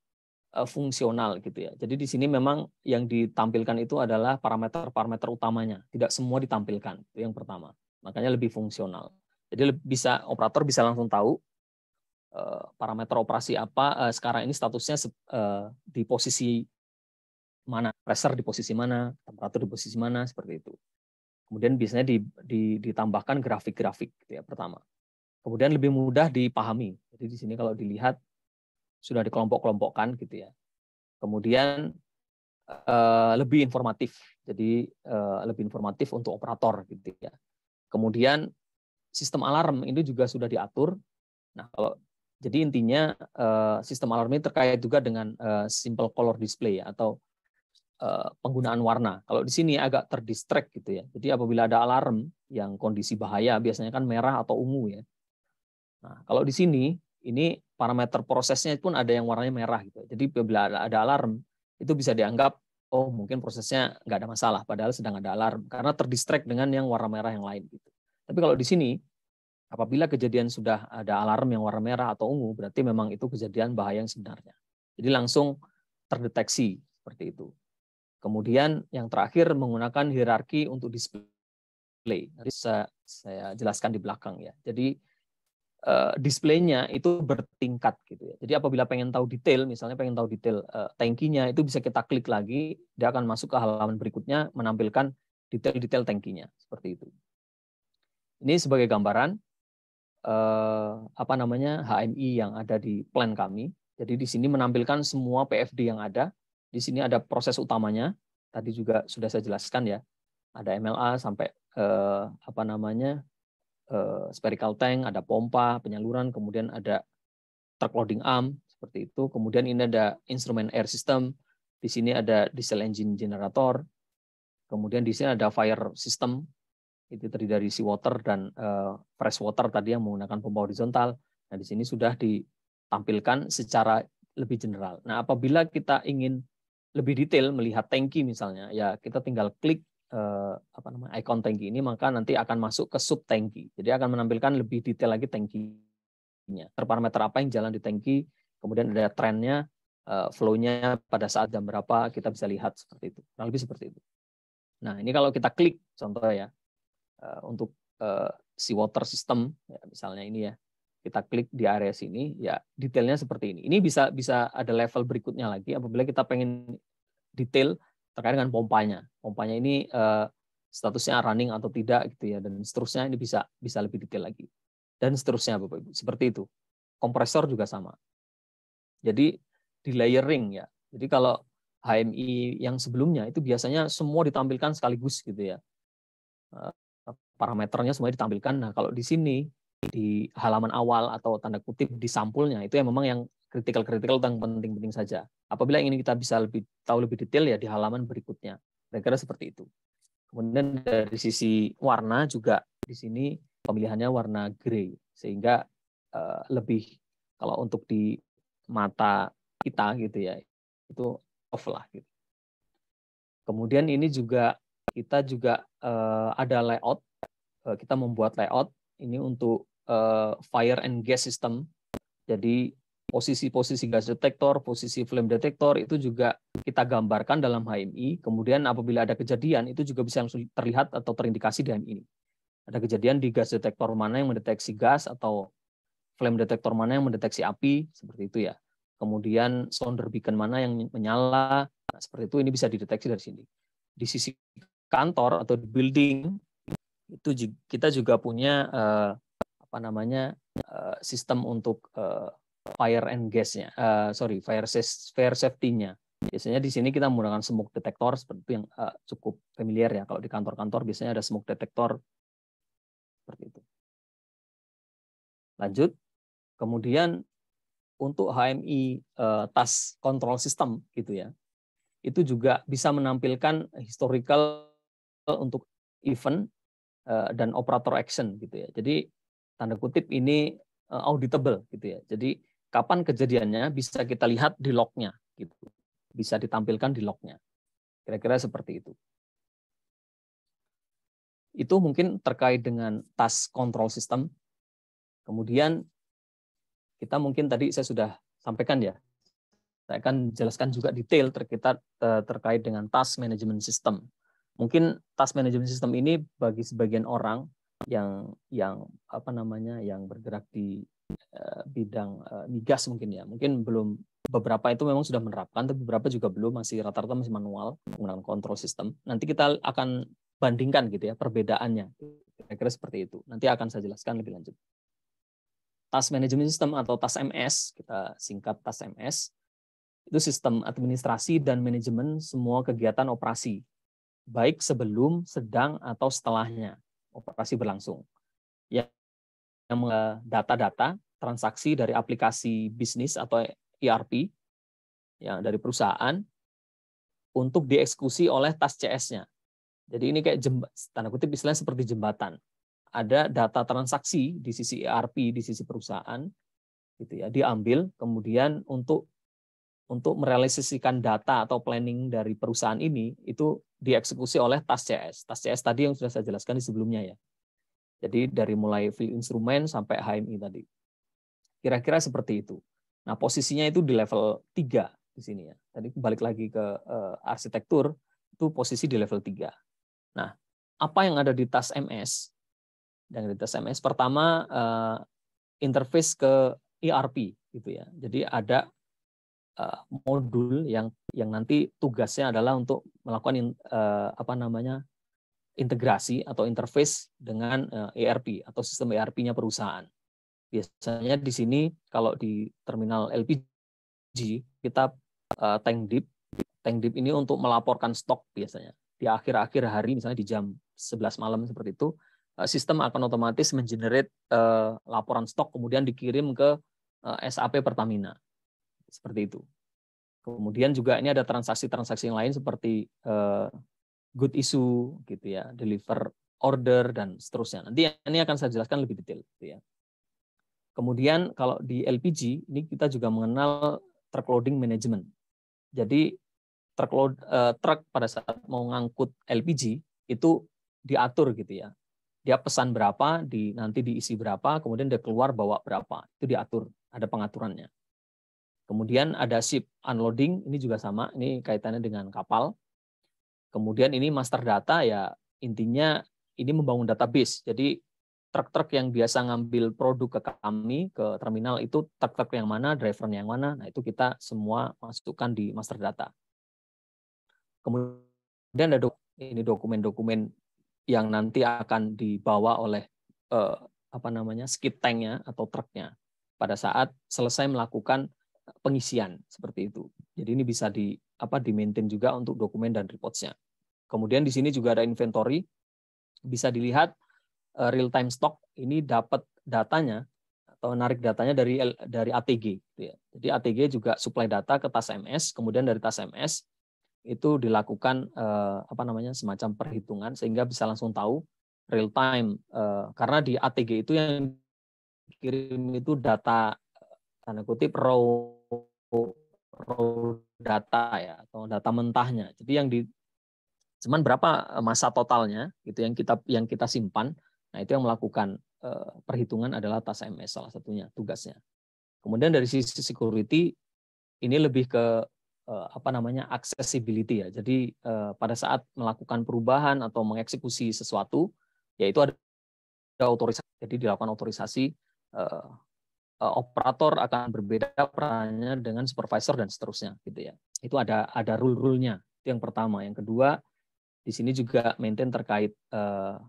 Speaker 3: Eh, fungsional gitu ya. Jadi di sini memang yang ditampilkan itu adalah parameter-parameter utamanya. Tidak semua ditampilkan. Itu yang pertama. Makanya lebih fungsional. Jadi bisa operator bisa langsung tahu eh, parameter operasi apa eh, sekarang ini statusnya di posisi mana, pressure di posisi mana, temperatur di posisi mana seperti itu. Kemudian biasanya ditambahkan grafik-grafik gitu ya pertama. Kemudian lebih mudah dipahami. Jadi di sini kalau dilihat sudah dikelompok-kelompokkan gitu ya. Kemudian eh, lebih informatif, jadi eh, lebih informatif untuk operator gitu ya. Kemudian sistem alarm itu juga sudah diatur. Nah kalau jadi intinya eh, sistem alarm ini terkait juga dengan simple color display ya, atau penggunaan warna. Kalau di sini agak terdistract gitu ya. Jadi apabila ada alarm yang kondisi bahaya biasanya kan merah atau ungu ya. Nah, kalau di sini ini parameter prosesnya pun ada yang warnanya merah gitu. Jadi bila ada alarm itu bisa dianggap oh mungkin prosesnya nggak ada masalah padahal sedang ada alarm karena terdistract dengan yang warna merah yang lain gitu. Tapi kalau di sini apabila kejadian sudah ada alarm yang warna merah atau ungu berarti memang itu kejadian bahaya yang sebenarnya. Jadi langsung terdeteksi seperti itu. Kemudian yang terakhir menggunakan hierarki untuk display. Nanti saya, saya jelaskan di belakang ya. Jadi Eh, displaynya itu bertingkat gitu ya. Jadi apabila pengen tahu detail, misalnya pengen tahu detail uh, eh, tankinya itu bisa kita klik lagi, dia akan masuk ke halaman berikutnya menampilkan detail-detail tankinya seperti itu. Ini sebagai gambaran uh, apa namanya HMI yang ada di plan kami. Jadi di sini menampilkan semua PFD yang ada. Di sini ada proses utamanya. Tadi juga sudah saya jelaskan ya. Ada MLA sampai eh, apa namanya uh, spherical tank, ada pompa, penyaluran, kemudian ada truck loading arm seperti itu. Kemudian ini ada instrumen air system. Di sini ada diesel engine generator. Kemudian di sini ada fire system. Itu terdiri dari sea water dan uh, fresh water tadi yang menggunakan pompa horizontal. Nah, di sini sudah ditampilkan secara lebih general. Nah, apabila kita ingin lebih detail melihat tanki misalnya, ya kita tinggal klik eh, apa namanya icon tangki ini maka nanti akan masuk ke sub tangki Jadi akan menampilkan lebih detail lagi tangkinya Terparameter apa yang jalan di tangki kemudian ada trennya, eh, flow pada saat jam berapa kita bisa lihat seperti itu. Kurang lebih seperti itu. Nah, ini kalau kita klik contoh ya eh, untuk eh, water system ya, misalnya ini ya kita klik di area sini ya detailnya seperti ini ini bisa bisa ada level berikutnya lagi apabila kita pengen detail terkait dengan pompanya. Pompanya ini uh, statusnya running atau tidak gitu ya dan seterusnya ini bisa bisa lebih detail lagi. Dan seterusnya Bapak Ibu. Seperti itu. Kompresor juga sama. Jadi di layering ya. Jadi kalau HMI yang sebelumnya itu biasanya semua ditampilkan sekaligus gitu ya. Eh, parameternya semua ditampilkan. Nah, kalau di sini di halaman awal atau tanda kutip di sampulnya itu yang memang yang kritikal-kritikal tentang penting-penting saja. Apabila ingin kita bisa lebih tahu lebih detail ya di halaman berikutnya. Kira-kira seperti itu. Kemudian dari sisi warna juga di sini pemilihannya warna grey sehingga eh, lebih kalau untuk di mata kita gitu ya itu off lah gitu. Kemudian ini juga kita juga eh, ada layout eh, kita membuat layout ini untuk fire and gas system. Jadi posisi-posisi gas detektor, posisi flame detektor itu juga kita gambarkan dalam HMI. Kemudian apabila ada kejadian itu juga bisa langsung terlihat atau terindikasi di HMI ini. Ada kejadian di gas detektor mana yang mendeteksi gas atau flame detektor mana yang mendeteksi api, seperti itu ya. Kemudian sonder beacon mana yang menyala, nah, seperti itu ini bisa dideteksi dari sini. Di sisi kantor atau di building itu kita juga punya eh, apa namanya eh, sistem untuk eh, fire and gasnya, uh, eh, sorry, fire, fire safety-nya. Biasanya di sini kita menggunakan smoke detector seperti itu yang uh, cukup familiar ya. Kalau di kantor-kantor biasanya ada smoke detector seperti itu. Lanjut, kemudian untuk HMI uh, eh, task control system gitu ya, itu juga bisa menampilkan historical untuk event uh, dan operator action gitu ya. Jadi tanda kutip ini uh, auditable gitu ya. Jadi kapan kejadiannya bisa kita lihat di lognya gitu bisa ditampilkan di lognya kira-kira seperti itu itu mungkin terkait dengan task control system kemudian kita mungkin tadi saya sudah sampaikan ya saya akan jelaskan juga detail terkait eh, terkait dengan task management system mungkin task management system ini bagi sebagian orang yang yang apa namanya yang bergerak di Eh, bidang eh, migas mungkin ya mungkin belum beberapa itu memang sudah menerapkan tapi beberapa juga belum masih rata-rata masih manual menggunakan kontrol sistem nanti kita akan bandingkan gitu ya perbedaannya kira-kira seperti itu nanti akan saya jelaskan lebih lanjut task management system atau task MS kita singkat task MS itu sistem administrasi dan manajemen semua kegiatan operasi baik sebelum sedang atau setelahnya operasi berlangsung yang yang data-data transaksi dari aplikasi bisnis atau ERP ya dari perusahaan untuk dieksekusi oleh tas CS-nya. Jadi ini kayak jemba, tanda kutip istilahnya seperti jembatan. Ada data transaksi di sisi ERP di sisi perusahaan gitu ya diambil kemudian untuk untuk merealisasikan data atau planning dari perusahaan ini itu dieksekusi oleh tas CS. Tas CS tadi yang sudah saya jelaskan di sebelumnya ya. Jadi dari mulai fill instrumen sampai HMI tadi. Kira-kira seperti itu. Nah, posisinya itu di level 3 di sini ya. Tadi balik lagi ke uh, arsitektur, itu posisi di level 3. Nah, apa yang ada di tas MS? Dan di tas MS pertama uh, interface ke ERP gitu ya. Jadi ada uh, modul yang yang nanti tugasnya adalah untuk melakukan uh, apa namanya integrasi atau interface dengan ERP eh, atau sistem ERP-nya perusahaan. Biasanya di sini kalau di terminal LPG kita eh, tank dip. Tank dip ini untuk melaporkan stok biasanya. Di akhir-akhir hari misalnya di jam 11 malam seperti itu, eh, sistem akan otomatis mengenerate laporan stok kemudian dikirim ke SAP Pertamina. Seperti itu. Kemudian juga ini ada transaksi-transaksi yang lain seperti good issue gitu ya, deliver order dan seterusnya. Nanti ini akan saya jelaskan lebih detail gitu ya. Kemudian kalau di LPG ini kita juga mengenal truck loading management. Jadi truck load uh, truck pada saat mau ngangkut LPG itu diatur gitu ya. Dia pesan berapa, di nanti diisi berapa, kemudian dia keluar bawa berapa. Itu diatur, ada pengaturannya. Kemudian ada ship unloading, ini juga sama, ini kaitannya dengan kapal. Kemudian ini master data ya intinya ini membangun database. Jadi truk-truk yang biasa ngambil produk ke kami ke terminal itu truk-truk yang mana, drivernya yang mana, nah itu kita semua masukkan di master data.
Speaker 1: Kemudian
Speaker 3: ada dok ini dokumen-dokumen yang nanti akan dibawa oleh eh, apa namanya skid tanknya atau truknya pada saat selesai melakukan pengisian seperti itu. Jadi ini bisa di apa di maintain juga untuk dokumen dan reportsnya. Kemudian di sini juga ada inventory, bisa dilihat eh, real time stock ini dapat datanya atau narik datanya dari dari ATG. Gitu ya. Jadi ATG juga supply data ke tas MS, kemudian dari tas MS itu dilakukan eh, apa namanya semacam perhitungan sehingga bisa langsung tahu real time eh, karena di ATG itu yang kirim itu data tanda kutip raw data ya atau data mentahnya. Jadi yang di cuman berapa eh, masa totalnya gitu yang kita yang kita simpan. Nah, itu yang melakukan eh, perhitungan adalah tas MS salah satunya tugasnya. Kemudian dari sisi security ini lebih ke eh, apa namanya accessibility ya. Jadi pada saat melakukan perubahan atau mengeksekusi sesuatu yaitu ada, ada otorisasi. Jadi dilakukan otorisasi Eh, operator akan berbeda perannya dengan supervisor dan seterusnya gitu ya. Itu ada ada rule-rulenya. Itu yang pertama. Yang kedua, di sini juga maintain terkait uh,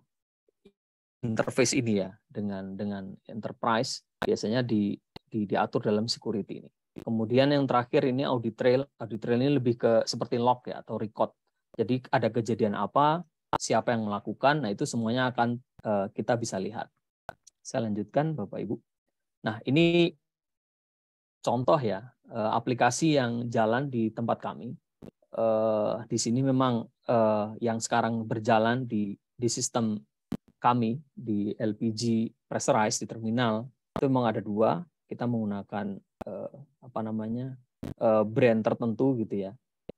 Speaker 3: interface ini ya dengan dengan enterprise biasanya di, di diatur dalam security ini. Kemudian yang terakhir ini audit trail. Audit trail ini lebih ke seperti log ya atau record. Jadi ada kejadian apa, siapa yang melakukan, nah itu semuanya akan uh, kita bisa lihat. Saya lanjutkan Bapak Ibu. Nah, ini contoh ya eh, aplikasi yang jalan di tempat kami. Eh, di sini memang eh, yang sekarang berjalan di di sistem kami di LPG pressurized di terminal itu memang ada dua. Kita menggunakan apa namanya brand tertentu gitu ya.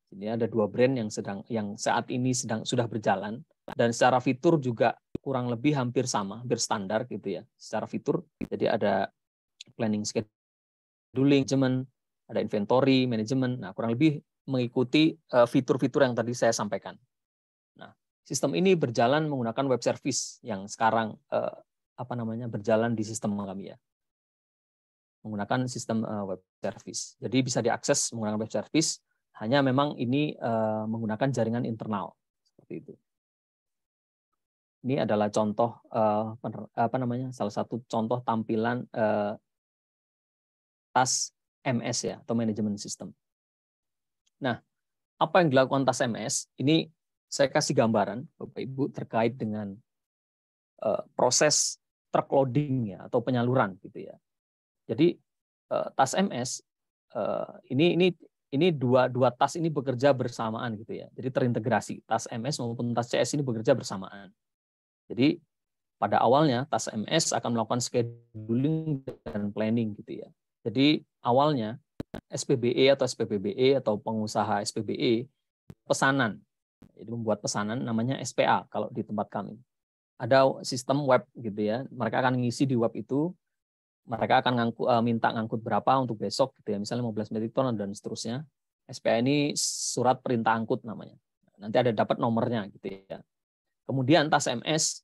Speaker 3: Ini ada dua brand yang sedang yang saat ini sedang sudah berjalan dan secara fitur juga kurang lebih hampir sama, hampir standar gitu ya. Secara fitur jadi ada planning scheduling, manajemen, ada inventory manajemen. Nah, kurang lebih mengikuti eh, fitur-fitur yang tadi saya sampaikan. Nah, sistem ini berjalan menggunakan web service yang sekarang eh, apa namanya berjalan di sistem kami ya. Menggunakan sistem eh, web service. Jadi bisa diakses menggunakan web service, hanya memang ini menggunakan jaringan internal seperti itu. Ini adalah contoh apa namanya salah satu contoh tampilan tas MS ya atau manajemen sistem. Nah, apa yang dilakukan tas MS? Ini saya kasih gambaran Bapak Ibu terkait dengan uh, proses truck loading ya atau penyaluran gitu ya. Jadi uh, tas MS uh, eh, ini ini ini dua dua tas ini bekerja bersamaan gitu ya. Jadi terintegrasi tas MS maupun tas CS ini bekerja bersamaan. Jadi pada awalnya tas MS akan melakukan scheduling dan planning gitu ya. Jadi awalnya SPBE atau SPBBE atau pengusaha SPBE pesanan. Jadi membuat pesanan namanya SPA kalau di tempat kami. Ada sistem web gitu ya. Mereka akan ngisi di web itu. Mereka akan ngangku, eh, minta ngangkut berapa untuk besok gitu ya. Misalnya 15 metrik ton dan seterusnya. SPA ini surat perintah angkut namanya. Nanti ada dapat nomornya gitu ya. Kemudian tas MS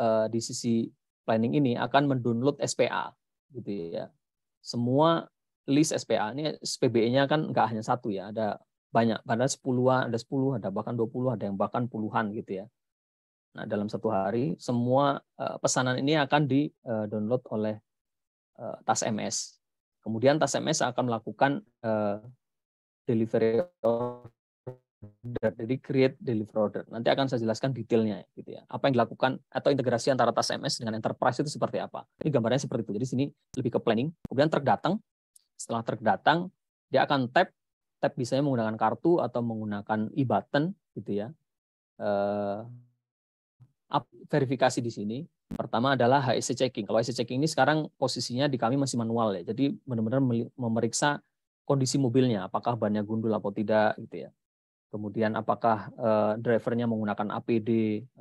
Speaker 3: eh, di sisi planning ini akan mendownload SPA gitu ya. Semua list SPA ini SPBE-nya kan enggak hanya satu ya, ada banyak, ada sepuluh ada sepuluh, ada bahkan dua puluh, ada yang bahkan puluhan gitu ya. Nah, dalam satu hari semua eh, pesanan ini akan di-download eh, oleh eh, Tas MS. Kemudian Tas MS akan melakukan delivery dari create deliver order. Nanti akan saya jelaskan detailnya gitu ya. Apa yang dilakukan atau integrasi antara tas MS dengan enterprise itu seperti apa. Ini gambarnya seperti itu. Jadi sini lebih ke planning. Kemudian truk datang. Setelah truk datang, dia akan tap tap biasanya menggunakan kartu atau menggunakan e-button gitu ya. Eh, up, verifikasi di sini pertama adalah HSC checking. Kalau HSC checking ini sekarang posisinya di kami masih manual ya. Jadi benar-benar memeriksa kondisi mobilnya, apakah bannya gundul atau tidak gitu ya kemudian apakah uh, drivernya menggunakan APD,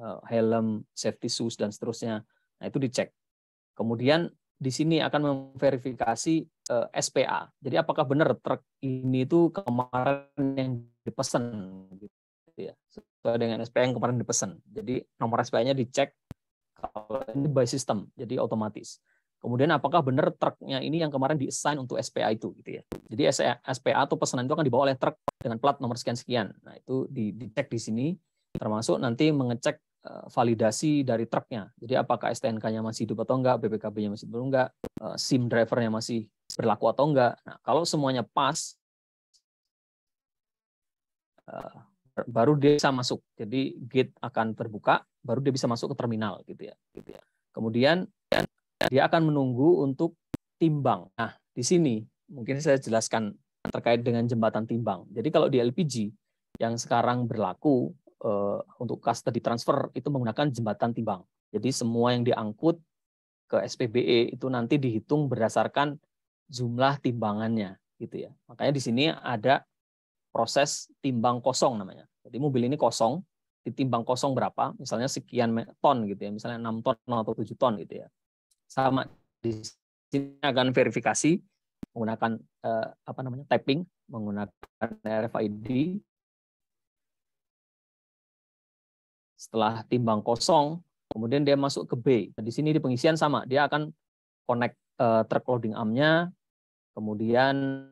Speaker 3: uh, eh, helm, safety shoes dan seterusnya. Nah, itu dicek. Kemudian di sini akan memverifikasi uh, eh, SPA. Jadi apakah benar truk ini itu kemarin yang dipesan gitu ya. Sesuai dengan SPA yang kemarin dipesan. Jadi nomor SPA-nya dicek kalau ini by system, jadi otomatis. Kemudian apakah benar truknya ini yang kemarin diassign untuk SPA itu gitu ya. Jadi SPA e atau pesanan itu akan dibawa oleh truk dengan plat nomor sekian-sekian. Nah, itu di dicek di sini, termasuk nanti mengecek eh, validasi dari truknya. Jadi apakah STNK-nya masih hidup atau enggak, BPKB-nya masih belum enggak, eh, SIM drivernya masih berlaku atau enggak. Nah, kalau semuanya pas, eh, baru dia bisa masuk. Jadi gate akan terbuka, baru dia bisa masuk ke terminal gitu ya. Gitu ya. Kemudian dia akan menunggu untuk timbang. Nah, di sini mungkin saya jelaskan terkait dengan jembatan timbang. Jadi kalau di LPG yang sekarang berlaku untuk eh, untuk custody transfer itu menggunakan jembatan timbang. Jadi semua yang diangkut ke SPBE itu nanti dihitung berdasarkan jumlah timbangannya gitu ya. Makanya di sini ada proses timbang kosong namanya. Jadi mobil ini kosong, ditimbang kosong berapa? Misalnya sekian ton gitu ya, misalnya 6 ton atau 7 ton gitu ya. Sama di sini akan verifikasi menggunakan uh, apa namanya tapping menggunakan RFID setelah timbang kosong kemudian dia masuk ke B nah, di sini di pengisian sama dia akan connect uh, eh, truck loading arm-nya kemudian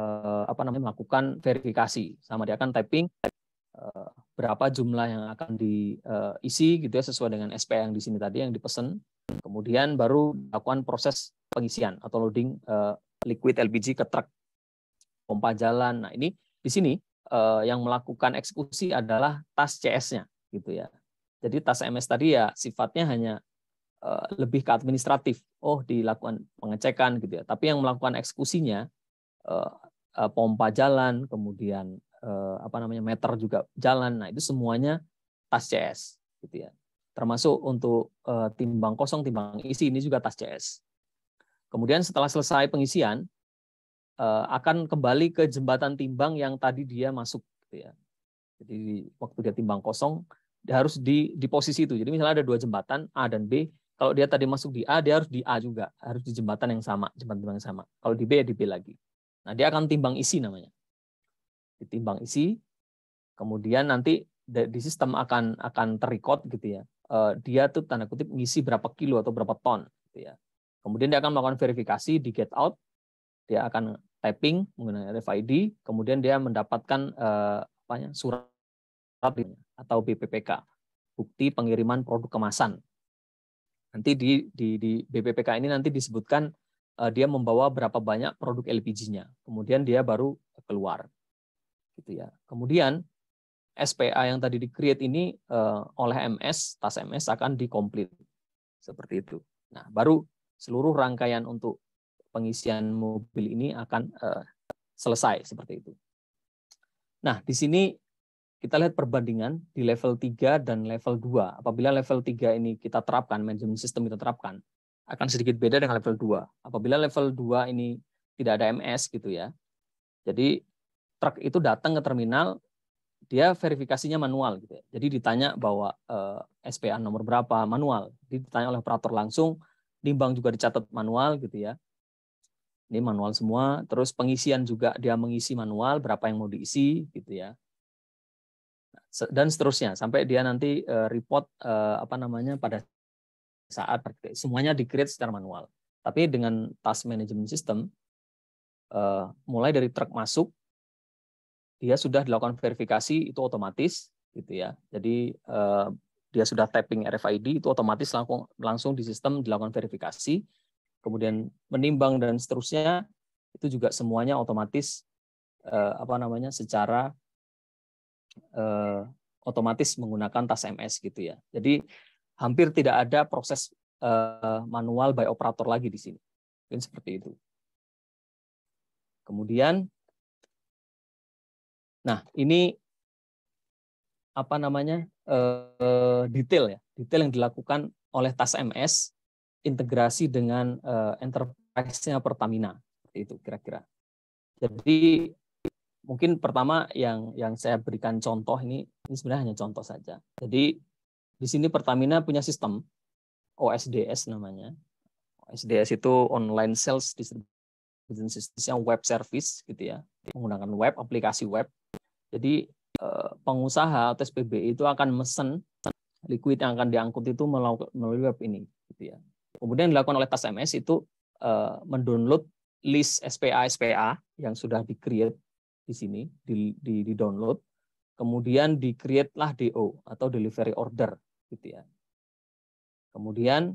Speaker 3: uh, apa namanya melakukan verifikasi sama dia akan tapping uh, berapa jumlah yang akan diisi eh, gitu ya sesuai dengan SP yang di sini tadi yang dipesan. Kemudian baru dilakukan proses pengisian atau loading eh, liquid LPG ke truk pompa jalan. Nah, ini di sini eh, yang melakukan eksekusi adalah tas CS-nya gitu ya. Jadi tas MS tadi ya sifatnya hanya lebih ke administratif. Oh, dilakukan pengecekan gitu ya. Tapi yang melakukan eksekusinya pompa jalan, kemudian eh, apa namanya meter juga jalan. Nah itu semuanya tas CS gitu ya. Termasuk untuk eh, timbang kosong, timbang isi ini juga tas CS. Kemudian setelah selesai pengisian eh, akan kembali ke jembatan timbang yang tadi dia masuk gitu ya. Jadi waktu dia timbang kosong dia harus di di posisi itu. Jadi misalnya ada dua jembatan A dan B, kalau dia tadi masuk di A, dia harus di A juga, harus di jembatan yang sama, jembatan yang sama. Kalau di B ya di B lagi. Nah, dia akan timbang isi namanya ditimbang isi, kemudian nanti di sistem akan akan terrecord gitu ya. Eh, dia tuh tanda kutip ngisi berapa kilo atau berapa ton gitu ya. Kemudian dia akan melakukan verifikasi di get out, dia akan tapping menggunakan RFID, kemudian dia mendapatkan eh, apa ya surat atau BPPK, bukti pengiriman produk kemasan. Nanti di, di, di BPPK ini nanti disebutkan eh, dia membawa berapa banyak produk LPG-nya, kemudian dia baru keluar gitu ya. Kemudian SPA yang tadi di ini uh, oleh MS, tas MS akan dikomplit. Seperti itu. Nah, baru seluruh rangkaian untuk pengisian mobil ini akan uh, selesai seperti itu. Nah, di sini kita lihat perbandingan di level 3 dan level 2. Apabila level 3 ini kita terapkan, manajemen sistem kita terapkan, akan sedikit beda dengan level 2. Apabila level 2 ini tidak ada MS gitu ya. Jadi truk itu datang ke terminal dia verifikasinya manual gitu ya. Jadi ditanya bahwa eh, SPA nomor berapa manual. Jadi ditanya oleh operator langsung, nimbang juga dicatat manual gitu ya. Ini manual semua, terus pengisian juga dia mengisi manual berapa yang mau diisi gitu ya. Nah, dan seterusnya sampai dia nanti eh, report eh, apa namanya pada saat semuanya di create secara manual. Tapi dengan task management system eh, mulai dari truk masuk dia sudah dilakukan verifikasi itu otomatis gitu ya. Jadi eh, dia sudah tapping RFID itu otomatis langsung langsung di sistem dilakukan verifikasi, kemudian menimbang dan seterusnya itu juga semuanya otomatis eh, apa namanya secara eh, otomatis menggunakan tas MS gitu ya. Jadi hampir tidak ada proses eh, manual by operator lagi di sini. Mungkin seperti itu. Kemudian Nah, ini apa namanya uh, detail ya, detail yang dilakukan oleh Tas MS integrasi dengan uh, enterprise-nya Pertamina itu kira-kira. Jadi mungkin pertama yang yang saya berikan contoh ini ini sebenarnya hanya contoh saja. Jadi di sini Pertamina punya sistem OSDS namanya. OSDS itu online sales distribution system web service gitu ya. Menggunakan web, aplikasi web jadi eh, pengusaha atau SPBI itu akan mesen liquid yang akan diangkut itu melalui web ini gitu ya. Kemudian dilakukan oleh TASMS itu eh, mendownload list SPA SPA yang sudah di-create di sini di di, di download kemudian di-create lah DO atau delivery order gitu ya. Kemudian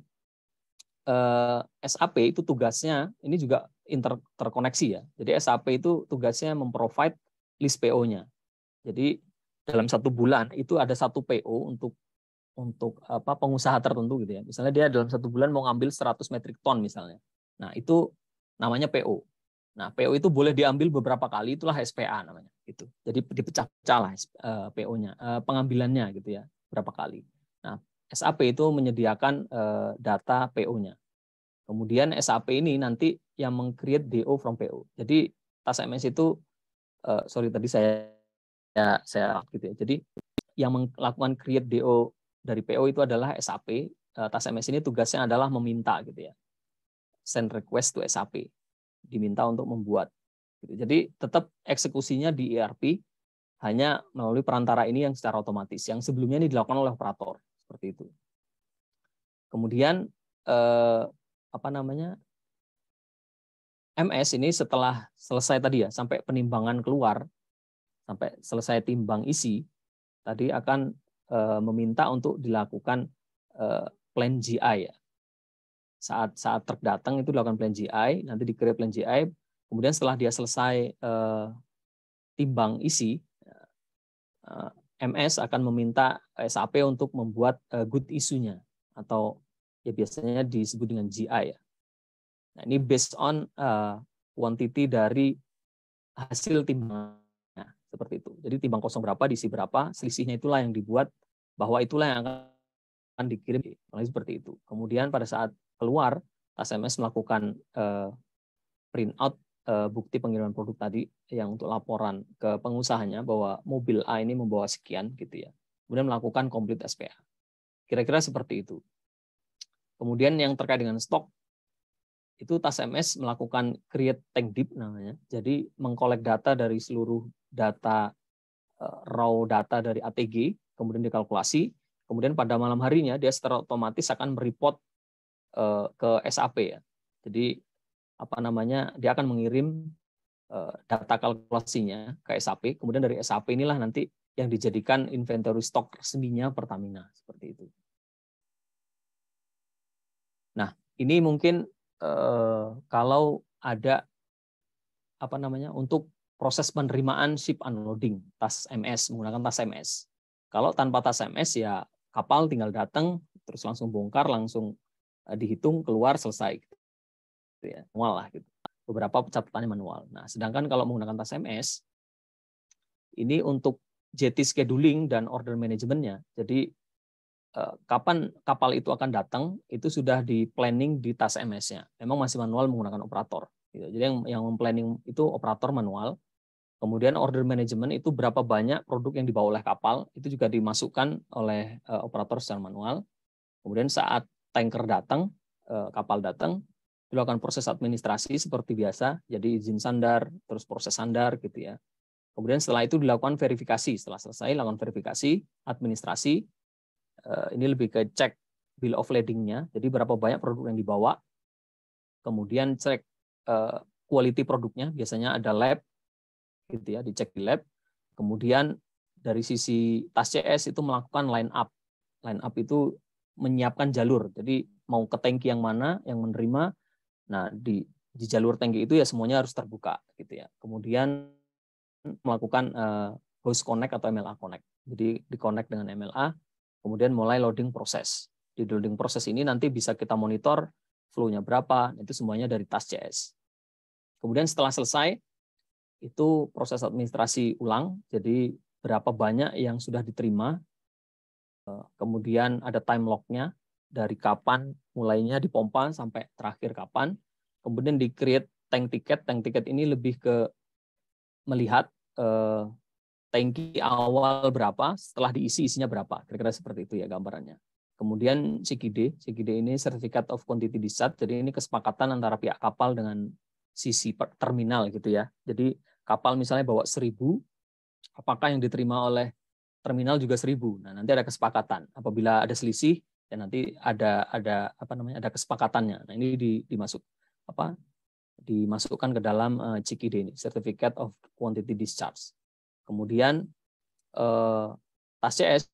Speaker 3: eh, SAP itu tugasnya ini juga inter terkoneksi ya. Jadi SAP itu tugasnya memprovide list PO-nya jadi dalam satu bulan itu ada satu PO untuk untuk apa pengusaha tertentu gitu ya. Misalnya dia dalam satu bulan mau ngambil 100 metric ton misalnya. Nah, itu namanya PO. Nah, PO itu boleh diambil beberapa kali, itulah SPA namanya. Gitu. Jadi dipecah-pecah lah eh, PO-nya, eh, pengambilannya gitu ya, berapa kali. Nah, SAP itu menyediakan eh, data PO-nya. Kemudian SAP ini nanti yang meng-create DO from PO. Jadi tas MS itu sorry tadi saya ya saya gitu ya. Jadi yang melakukan create DO dari PO itu adalah SAP. Eh, Tas MS ini tugasnya adalah meminta gitu ya. Send request to SAP. Diminta untuk membuat. Gitu. Jadi tetap eksekusinya di ERP hanya melalui perantara ini yang secara otomatis. Yang sebelumnya ini dilakukan oleh operator seperti itu. Kemudian eh, apa namanya MS ini setelah selesai tadi ya sampai penimbangan keluar sampai selesai timbang isi, tadi akan eh, meminta untuk dilakukan eh, plan GI ya. Saat saat truk datang itu dilakukan plan GI, nanti create plan GI, kemudian setelah dia selesai eh, timbang isi, MS akan meminta SAP untuk membuat good isunya atau ya biasanya disebut dengan GI ya. Nah, ini based on quantity dari hasil timbang seperti itu. Jadi timbang kosong berapa, diisi berapa, selisihnya itulah yang dibuat bahwa itulah yang akan dikirim. Seperti itu. Kemudian pada saat keluar, SMS melakukan eh, print out eh, bukti pengiriman produk tadi yang untuk laporan ke pengusahanya bahwa mobil A ini membawa sekian gitu ya. Kemudian melakukan komplit SPA. Kira-kira seperti itu. Kemudian yang terkait dengan stok itu MS melakukan create tank deep namanya. Jadi mengkolek data dari seluruh data eh, raw data dari ATG, kemudian dikalkulasi, kemudian pada malam harinya dia secara otomatis akan mereport eh, ke SAP ya. Jadi apa namanya dia akan mengirim eh, data kalkulasinya ke SAP, kemudian dari SAP inilah nanti yang dijadikan inventory stok resminya Pertamina seperti itu. Nah, ini mungkin kalau ada apa namanya untuk proses penerimaan ship unloading tas MS menggunakan tas MS. Kalau tanpa tas MS ya kapal tinggal datang terus langsung bongkar langsung eh, dihitung keluar selesai gitu ya manual lah gitu beberapa catatannya manual. Nah sedangkan kalau menggunakan tas MS ini untuk jetty scheduling dan order manajemennya jadi eh, kapan kapal itu akan datang itu sudah di planning di tas MS-nya. Memang masih manual menggunakan operator. Gitu. Jadi yang yang planning itu operator manual. Kemudian order management itu berapa banyak produk yang dibawa oleh kapal itu juga dimasukkan oleh eh, operator secara manual. Kemudian saat tanker datang, eh, kapal datang, dilakukan proses administrasi seperti biasa, jadi izin sandar, terus proses sandar gitu ya. Kemudian setelah itu dilakukan verifikasi. Setelah selesai lakukan verifikasi, administrasi. Eh, ini lebih ke cek bill of lading Jadi berapa banyak produk yang dibawa. Kemudian cek uh, quality produknya. Biasanya ada lab gitu ya, dicek di lab. Kemudian dari sisi tas CS itu melakukan line up. Line up itu menyiapkan jalur. Jadi mau ke tangki yang mana yang menerima. Nah, di di jalur tangki itu ya semuanya harus terbuka gitu ya. Kemudian melakukan uh, host connect atau MLA connect. Jadi di connect dengan MLA, kemudian mulai loading proses. Di loading proses ini nanti bisa kita monitor flow-nya berapa, itu semuanya dari tas CS. Kemudian setelah selesai, itu proses administrasi ulang, jadi berapa banyak yang sudah diterima, eh, kemudian ada time lock-nya, dari kapan mulainya dipompa sampai terakhir kapan, kemudian di create tank tiket, tank tiket ini lebih ke melihat eh, tanki awal berapa, setelah diisi isinya berapa, kira-kira seperti itu ya gambarannya. Kemudian CQD CQD ini Certificate of Quantity Discharge, jadi ini kesepakatan antara pihak kapal dengan sisi terminal gitu ya. Jadi kapal misalnya bawa seribu, apakah yang diterima oleh terminal juga seribu? Nah, nanti ada kesepakatan. Apabila ada selisih, ya nanti ada ada apa namanya ada kesepakatannya. Nah, ini di, dimasuk apa dimasukkan ke dalam uh, eh, CQD ini, Certificate of Quantity Discharge. Kemudian eh, tas CS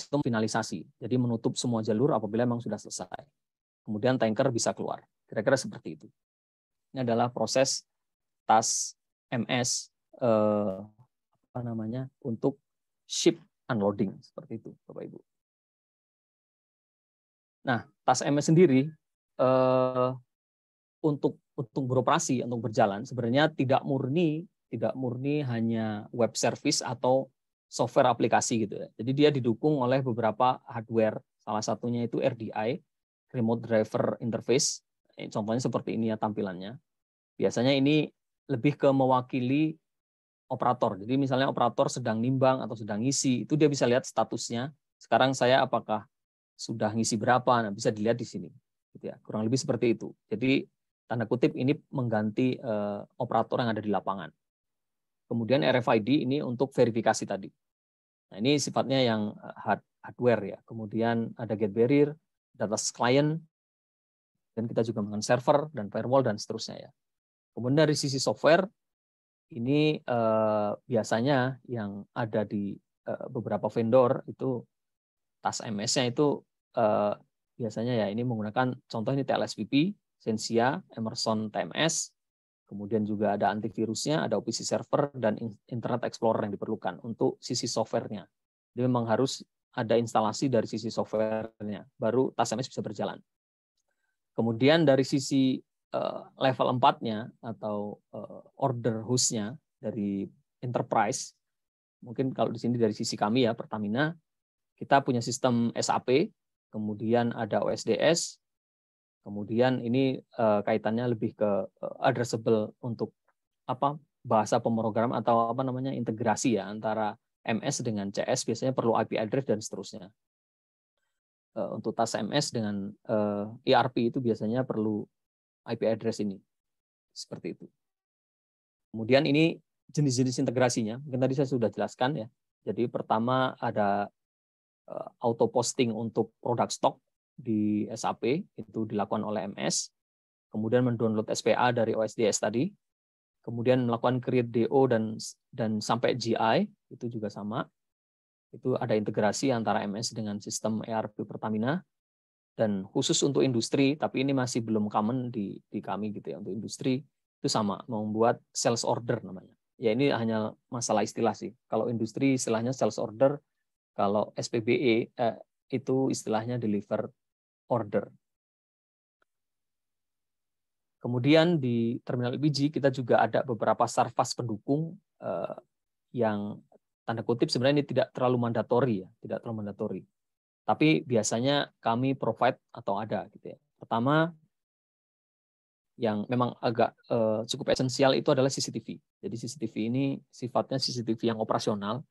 Speaker 3: itu finalisasi, jadi menutup semua jalur apabila memang sudah selesai. Kemudian tanker bisa keluar. Kira-kira seperti itu. Ini adalah proses tas MS eh, apa namanya untuk ship
Speaker 1: unloading seperti itu Bapak Ibu.
Speaker 3: Nah, tas MS sendiri eh, untuk untuk beroperasi untuk berjalan sebenarnya tidak murni tidak murni hanya web service atau software aplikasi gitu ya. Jadi dia didukung oleh beberapa hardware. Salah satunya itu RDI, Remote Driver Interface. Eh, contohnya seperti ini ya tampilannya. Biasanya ini lebih ke mewakili operator. Jadi misalnya operator sedang nimbang atau sedang ngisi, itu dia bisa lihat statusnya. Sekarang saya apakah sudah ngisi berapa? Nah, bisa dilihat di sini. Gitu ya. Kurang lebih seperti itu. Jadi tanda kutip ini mengganti eh, operator yang ada di lapangan. Kemudian RFID ini untuk verifikasi tadi. Nah, ini sifatnya yang eh, hard, hardware ya. Kemudian ada gate barrier, data client, dan kita juga mengenai server dan firewall dan seterusnya ya. Kemudian dari sisi software, ini eh, biasanya yang ada di eh, beberapa vendor itu tas MS-nya itu eh, biasanya ya ini menggunakan contoh ini TLSVP, Sensia, Emerson TMS, kemudian juga ada antivirusnya, ada OPC server dan Internet Explorer yang diperlukan untuk sisi softwarenya. Jadi memang harus ada instalasi dari sisi softwarenya, baru tas MS bisa berjalan. Kemudian dari sisi Eh, level 4-nya atau uh, order hostnya dari enterprise, mungkin kalau di sini dari sisi kami ya Pertamina, kita punya sistem SAP, kemudian ada OSDS, kemudian ini uh, kaitannya lebih ke uh, addressable untuk apa bahasa pemrogram atau apa namanya integrasi ya antara MS dengan CS biasanya perlu IP address dan seterusnya. untuk tas MS dengan ERP e itu biasanya perlu IP address ini. Seperti itu. Kemudian ini jenis-jenis integrasinya. Mungkin tadi saya sudah jelaskan ya. Jadi pertama ada eh, auto posting untuk produk stok di SAP itu dilakukan oleh MS. Kemudian mendownload SPA dari OSDS tadi. Kemudian melakukan create DO dan dan sampai GI itu juga sama. Itu ada integrasi antara MS dengan sistem ERP Pertamina dan khusus untuk industri tapi ini masih belum common di di kami gitu ya untuk industri itu sama membuat sales order namanya ya ini hanya masalah istilah sih kalau industri istilahnya sales order kalau SPBE eh, itu istilahnya deliver order kemudian di terminal LPG kita juga ada beberapa service pendukung eh, yang tanda kutip sebenarnya ini tidak terlalu mandatori ya tidak terlalu mandatori tapi biasanya kami provide atau ada gitu ya. Pertama yang memang agak eh, cukup esensial itu adalah CCTV. Jadi CCTV ini sifatnya CCTV yang operasional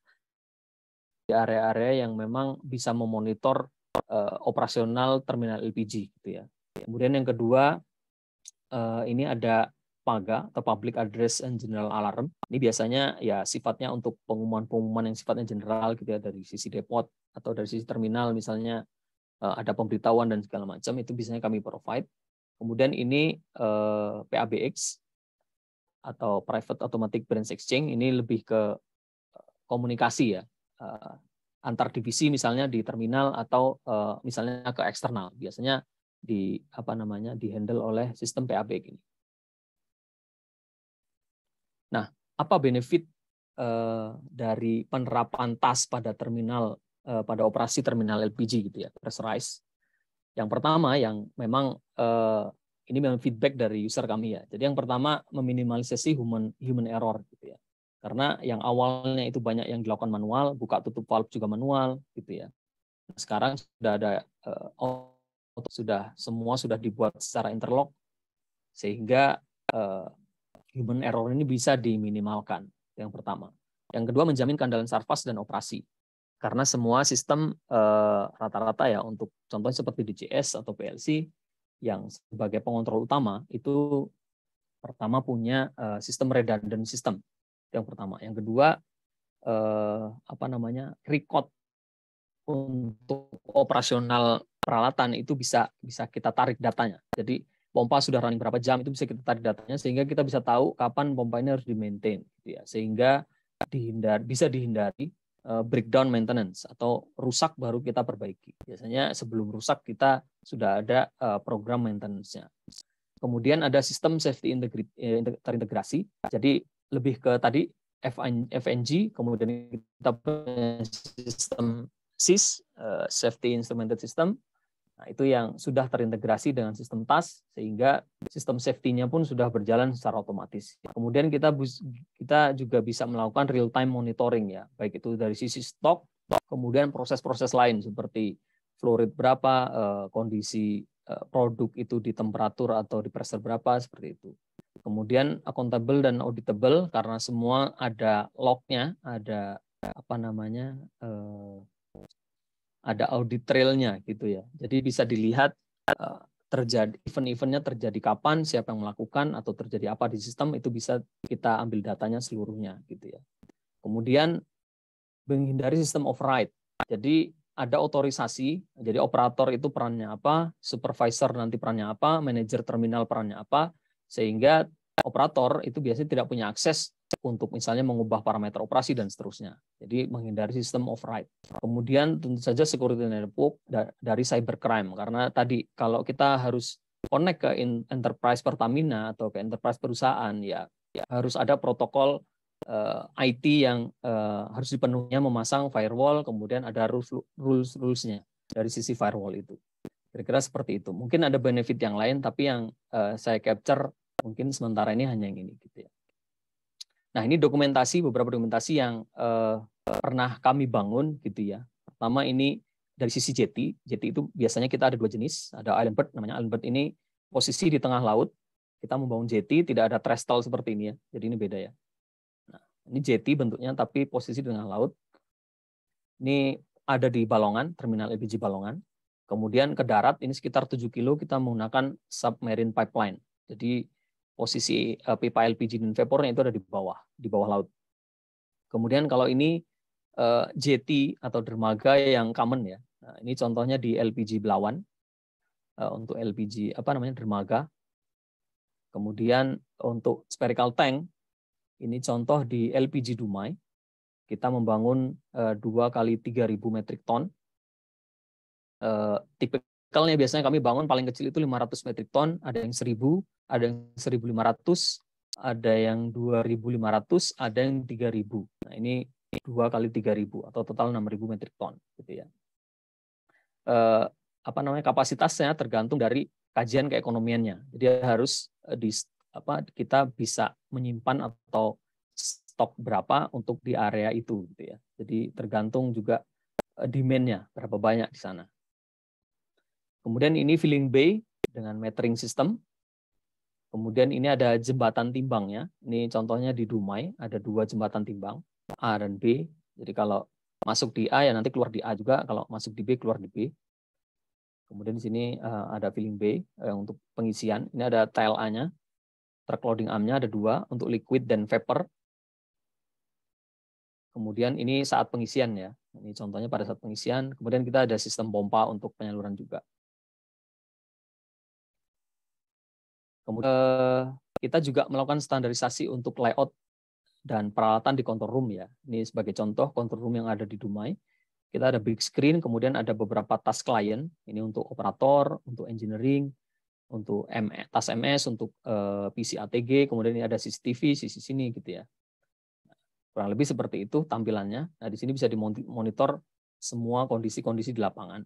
Speaker 3: di area-area yang memang bisa memonitor eh, operasional terminal LPG gitu ya. Kemudian yang kedua eh, ini ada PAGA atau Public Address and General Alarm. Ini biasanya ya sifatnya untuk pengumuman-pengumuman yang sifatnya general gitu ya dari sisi depot atau dari sisi terminal misalnya eh, ada pemberitahuan dan segala macam itu biasanya kami provide. Kemudian ini eh, PABX atau Private Automatic Branch Exchange ini lebih ke eh, komunikasi ya eh, antar divisi misalnya di terminal atau misalnya ke eksternal. Biasanya di apa namanya dihandle oleh sistem PABX ini. Nah, apa benefit eh, dari penerapan tas pada terminal eh, pada operasi terminal LPG gitu ya, pressurize? Yang pertama yang memang eh, ini memang feedback dari user kami ya. Jadi yang pertama meminimalisasi human human error gitu ya. Karena yang awalnya itu banyak yang dilakukan manual, buka tutup valve juga manual gitu ya. Nah, sekarang sudah ada uh, sudah semua sudah dibuat secara interlock sehingga uh, human error ini bisa diminimalkan. Yang pertama. Yang kedua menjamin keandalan sarfas dan operasi. Karena semua sistem eh, rata-rata e, ya untuk contohnya seperti DCS atau PLC yang sebagai pengontrol utama itu pertama punya sistem eh, sistem redundant system. Yang pertama, yang kedua e, apa namanya? record untuk operasional peralatan itu bisa bisa kita tarik datanya. Jadi pompa sudah running berapa jam itu bisa kita tarik datanya sehingga kita bisa tahu kapan pompa ini harus di maintain gitu ya sehingga dihindar bisa dihindari eh, breakdown maintenance atau rusak baru kita perbaiki biasanya sebelum rusak kita sudah ada eh, program maintenance-nya kemudian ada sistem safety eh, terintegrasi jadi lebih ke tadi FNG kemudian kita punya sistem SIS safety instrumented system Nah, itu yang sudah terintegrasi dengan sistem TAS sehingga sistem safety-nya pun sudah berjalan secara otomatis. Kemudian kita kita juga bisa melakukan real time monitoring ya, baik itu dari sisi stok, kemudian proses-proses lain seperti flow rate berapa, eh, kondisi eh, produk itu di temperatur atau di pressure berapa seperti itu. Kemudian accountable dan auditable karena semua ada log-nya, ada apa namanya eh, ada audit trailnya gitu ya. Jadi bisa dilihat eh, terjadi event-eventnya terjadi kapan, siapa yang melakukan atau terjadi apa di sistem itu bisa kita ambil datanya seluruhnya gitu ya. Kemudian menghindari sistem override. Jadi ada otorisasi, jadi operator itu perannya apa, supervisor nanti perannya apa, manajer terminal perannya apa, sehingga operator itu biasanya tidak punya akses untuk misalnya mengubah parameter operasi dan seterusnya. Jadi menghindari sistem override. Kemudian tentu saja security network dari cybercrime karena tadi kalau kita harus connect ke enterprise Pertamina atau ke enterprise perusahaan ya, ya harus ada protokol uh, eh, IT yang uh, harus dipenuhinya memasang firewall kemudian ada rules rules rulesnya dari sisi firewall itu. Kira-kira seperti itu. Mungkin ada benefit yang lain tapi yang uh, saya capture mungkin sementara ini hanya yang ini gitu ya. Nah, ini dokumentasi beberapa dokumentasi yang eh, pernah kami bangun gitu ya. Pertama ini dari sisi jeti. Jeti itu biasanya kita ada dua jenis, ada island bird namanya island bird ini posisi di tengah laut. Kita membangun jeti tidak ada trestle seperti ini ya. Jadi ini beda ya. Nah, ini jeti bentuknya tapi posisi di tengah laut. Ini ada di Balongan, terminal LPG Balongan. Kemudian ke darat ini sekitar 7 kilo kita menggunakan submarine pipeline. Jadi posisi eh, pipa LPG dan vapornya itu ada di bawah, di bawah laut. Kemudian kalau ini eh, JT atau dermaga yang common ya. Nah, ini contohnya di LPG Belawan eh, untuk LPG apa namanya dermaga. Kemudian untuk spherical tank ini contoh di LPG Dumai. Kita membangun dua kali 3000 metrik ton. Tipe kalau biasanya kami bangun paling kecil itu 500 metrik ton, ada yang 1000, ada yang 1500, ada yang 2500, ada yang 3000. Nah, ini 2 kali 3000 atau total 6000 metrik ton gitu ya. Eh, apa namanya kapasitasnya tergantung dari kajian keekonomiannya. Jadi harus eh, di apa kita bisa menyimpan atau stok berapa untuk di area itu gitu ya. Jadi tergantung juga eh, demand-nya berapa banyak di sana. Kemudian ini filling bay dengan metering system. Kemudian ini ada jembatan timbangnya. Ini contohnya di Dumai, ada dua jembatan timbang, A dan B. Jadi kalau masuk di A ya nanti keluar di A juga, kalau masuk di B keluar di B. Kemudian di sini eh, ada filling bay eh, untuk pengisian. Ini ada a nya truck loading arm-nya ada dua, untuk liquid dan vapor. Kemudian ini saat pengisian ya. Ini contohnya pada saat pengisian. Kemudian kita ada sistem pompa untuk penyaluran juga. Kemudian eh, kita juga melakukan standarisasi untuk layout dan peralatan di control room ya. Ini sebagai contoh control room yang ada di Dumai. Kita ada big screen, kemudian ada beberapa task client. Ini untuk operator, untuk engineering, untuk MS, task MS, untuk eh, PC ATG, kemudian ini ada CCTV, sisi sini gitu ya. Kurang lebih seperti itu tampilannya. Nah, di sini bisa dimonitor semua kondisi-kondisi di lapangan.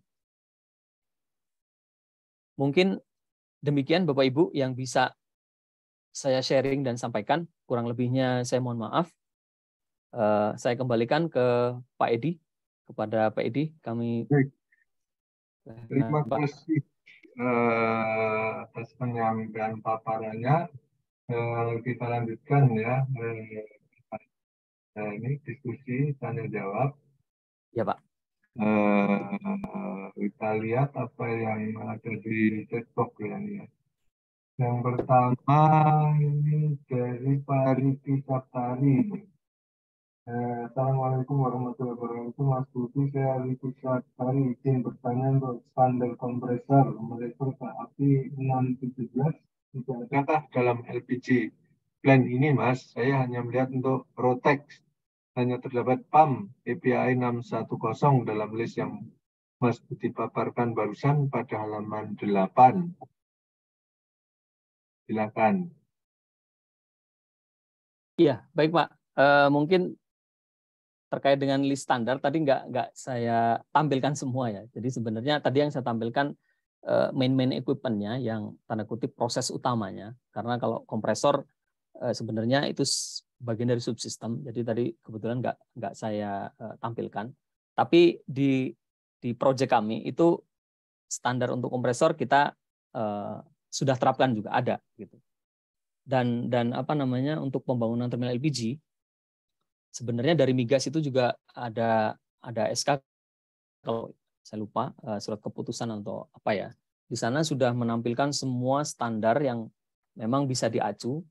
Speaker 3: Mungkin Demikian Bapak Ibu yang bisa saya sharing dan sampaikan. Kurang lebihnya saya mohon maaf. Eh, saya kembalikan ke Pak Edi. Kepada Pak Edi, kami... Baik. Nah, Terima kasih
Speaker 2: uh, atas penyampaian paparannya. Eh, kita lanjutkan ya. Uh, ini diskusi tanya jawab. Ya Pak uh, kita lihat apa yang ada di chatbox ya ini. Yang pertama ini dari Riki Saptari. Eh, Assalamualaikum warahmatullahi wabarakatuh Mas Budi, saya Riki Saptari izin bertanya untuk standar kompresor merefer ke api 617 tidak ada dalam LPG plan ini Mas, saya hanya melihat untuk Rotex hanya terdapat PAM satu 610 dalam
Speaker 1: list yang Mas Budi paparkan barusan pada halaman 8. Silakan. Iya,
Speaker 3: baik Pak. E, mungkin terkait dengan list standar tadi nggak nggak saya tampilkan semua ya. Jadi sebenarnya tadi yang saya tampilkan eh, main-main equipmentnya yang tanda kutip proses utamanya karena kalau kompresor eh, sebenarnya itu bagian dari subsistem. Jadi tadi kebetulan nggak nggak saya uh, tampilkan. Tapi di di proyek kami itu standar untuk kompresor kita uh, sudah terapkan juga ada gitu. Dan dan apa namanya untuk pembangunan terminal LPG sebenarnya dari migas itu juga ada ada SK kalau saya lupa uh, surat keputusan atau apa ya. Di sana sudah menampilkan semua standar yang memang bisa diacu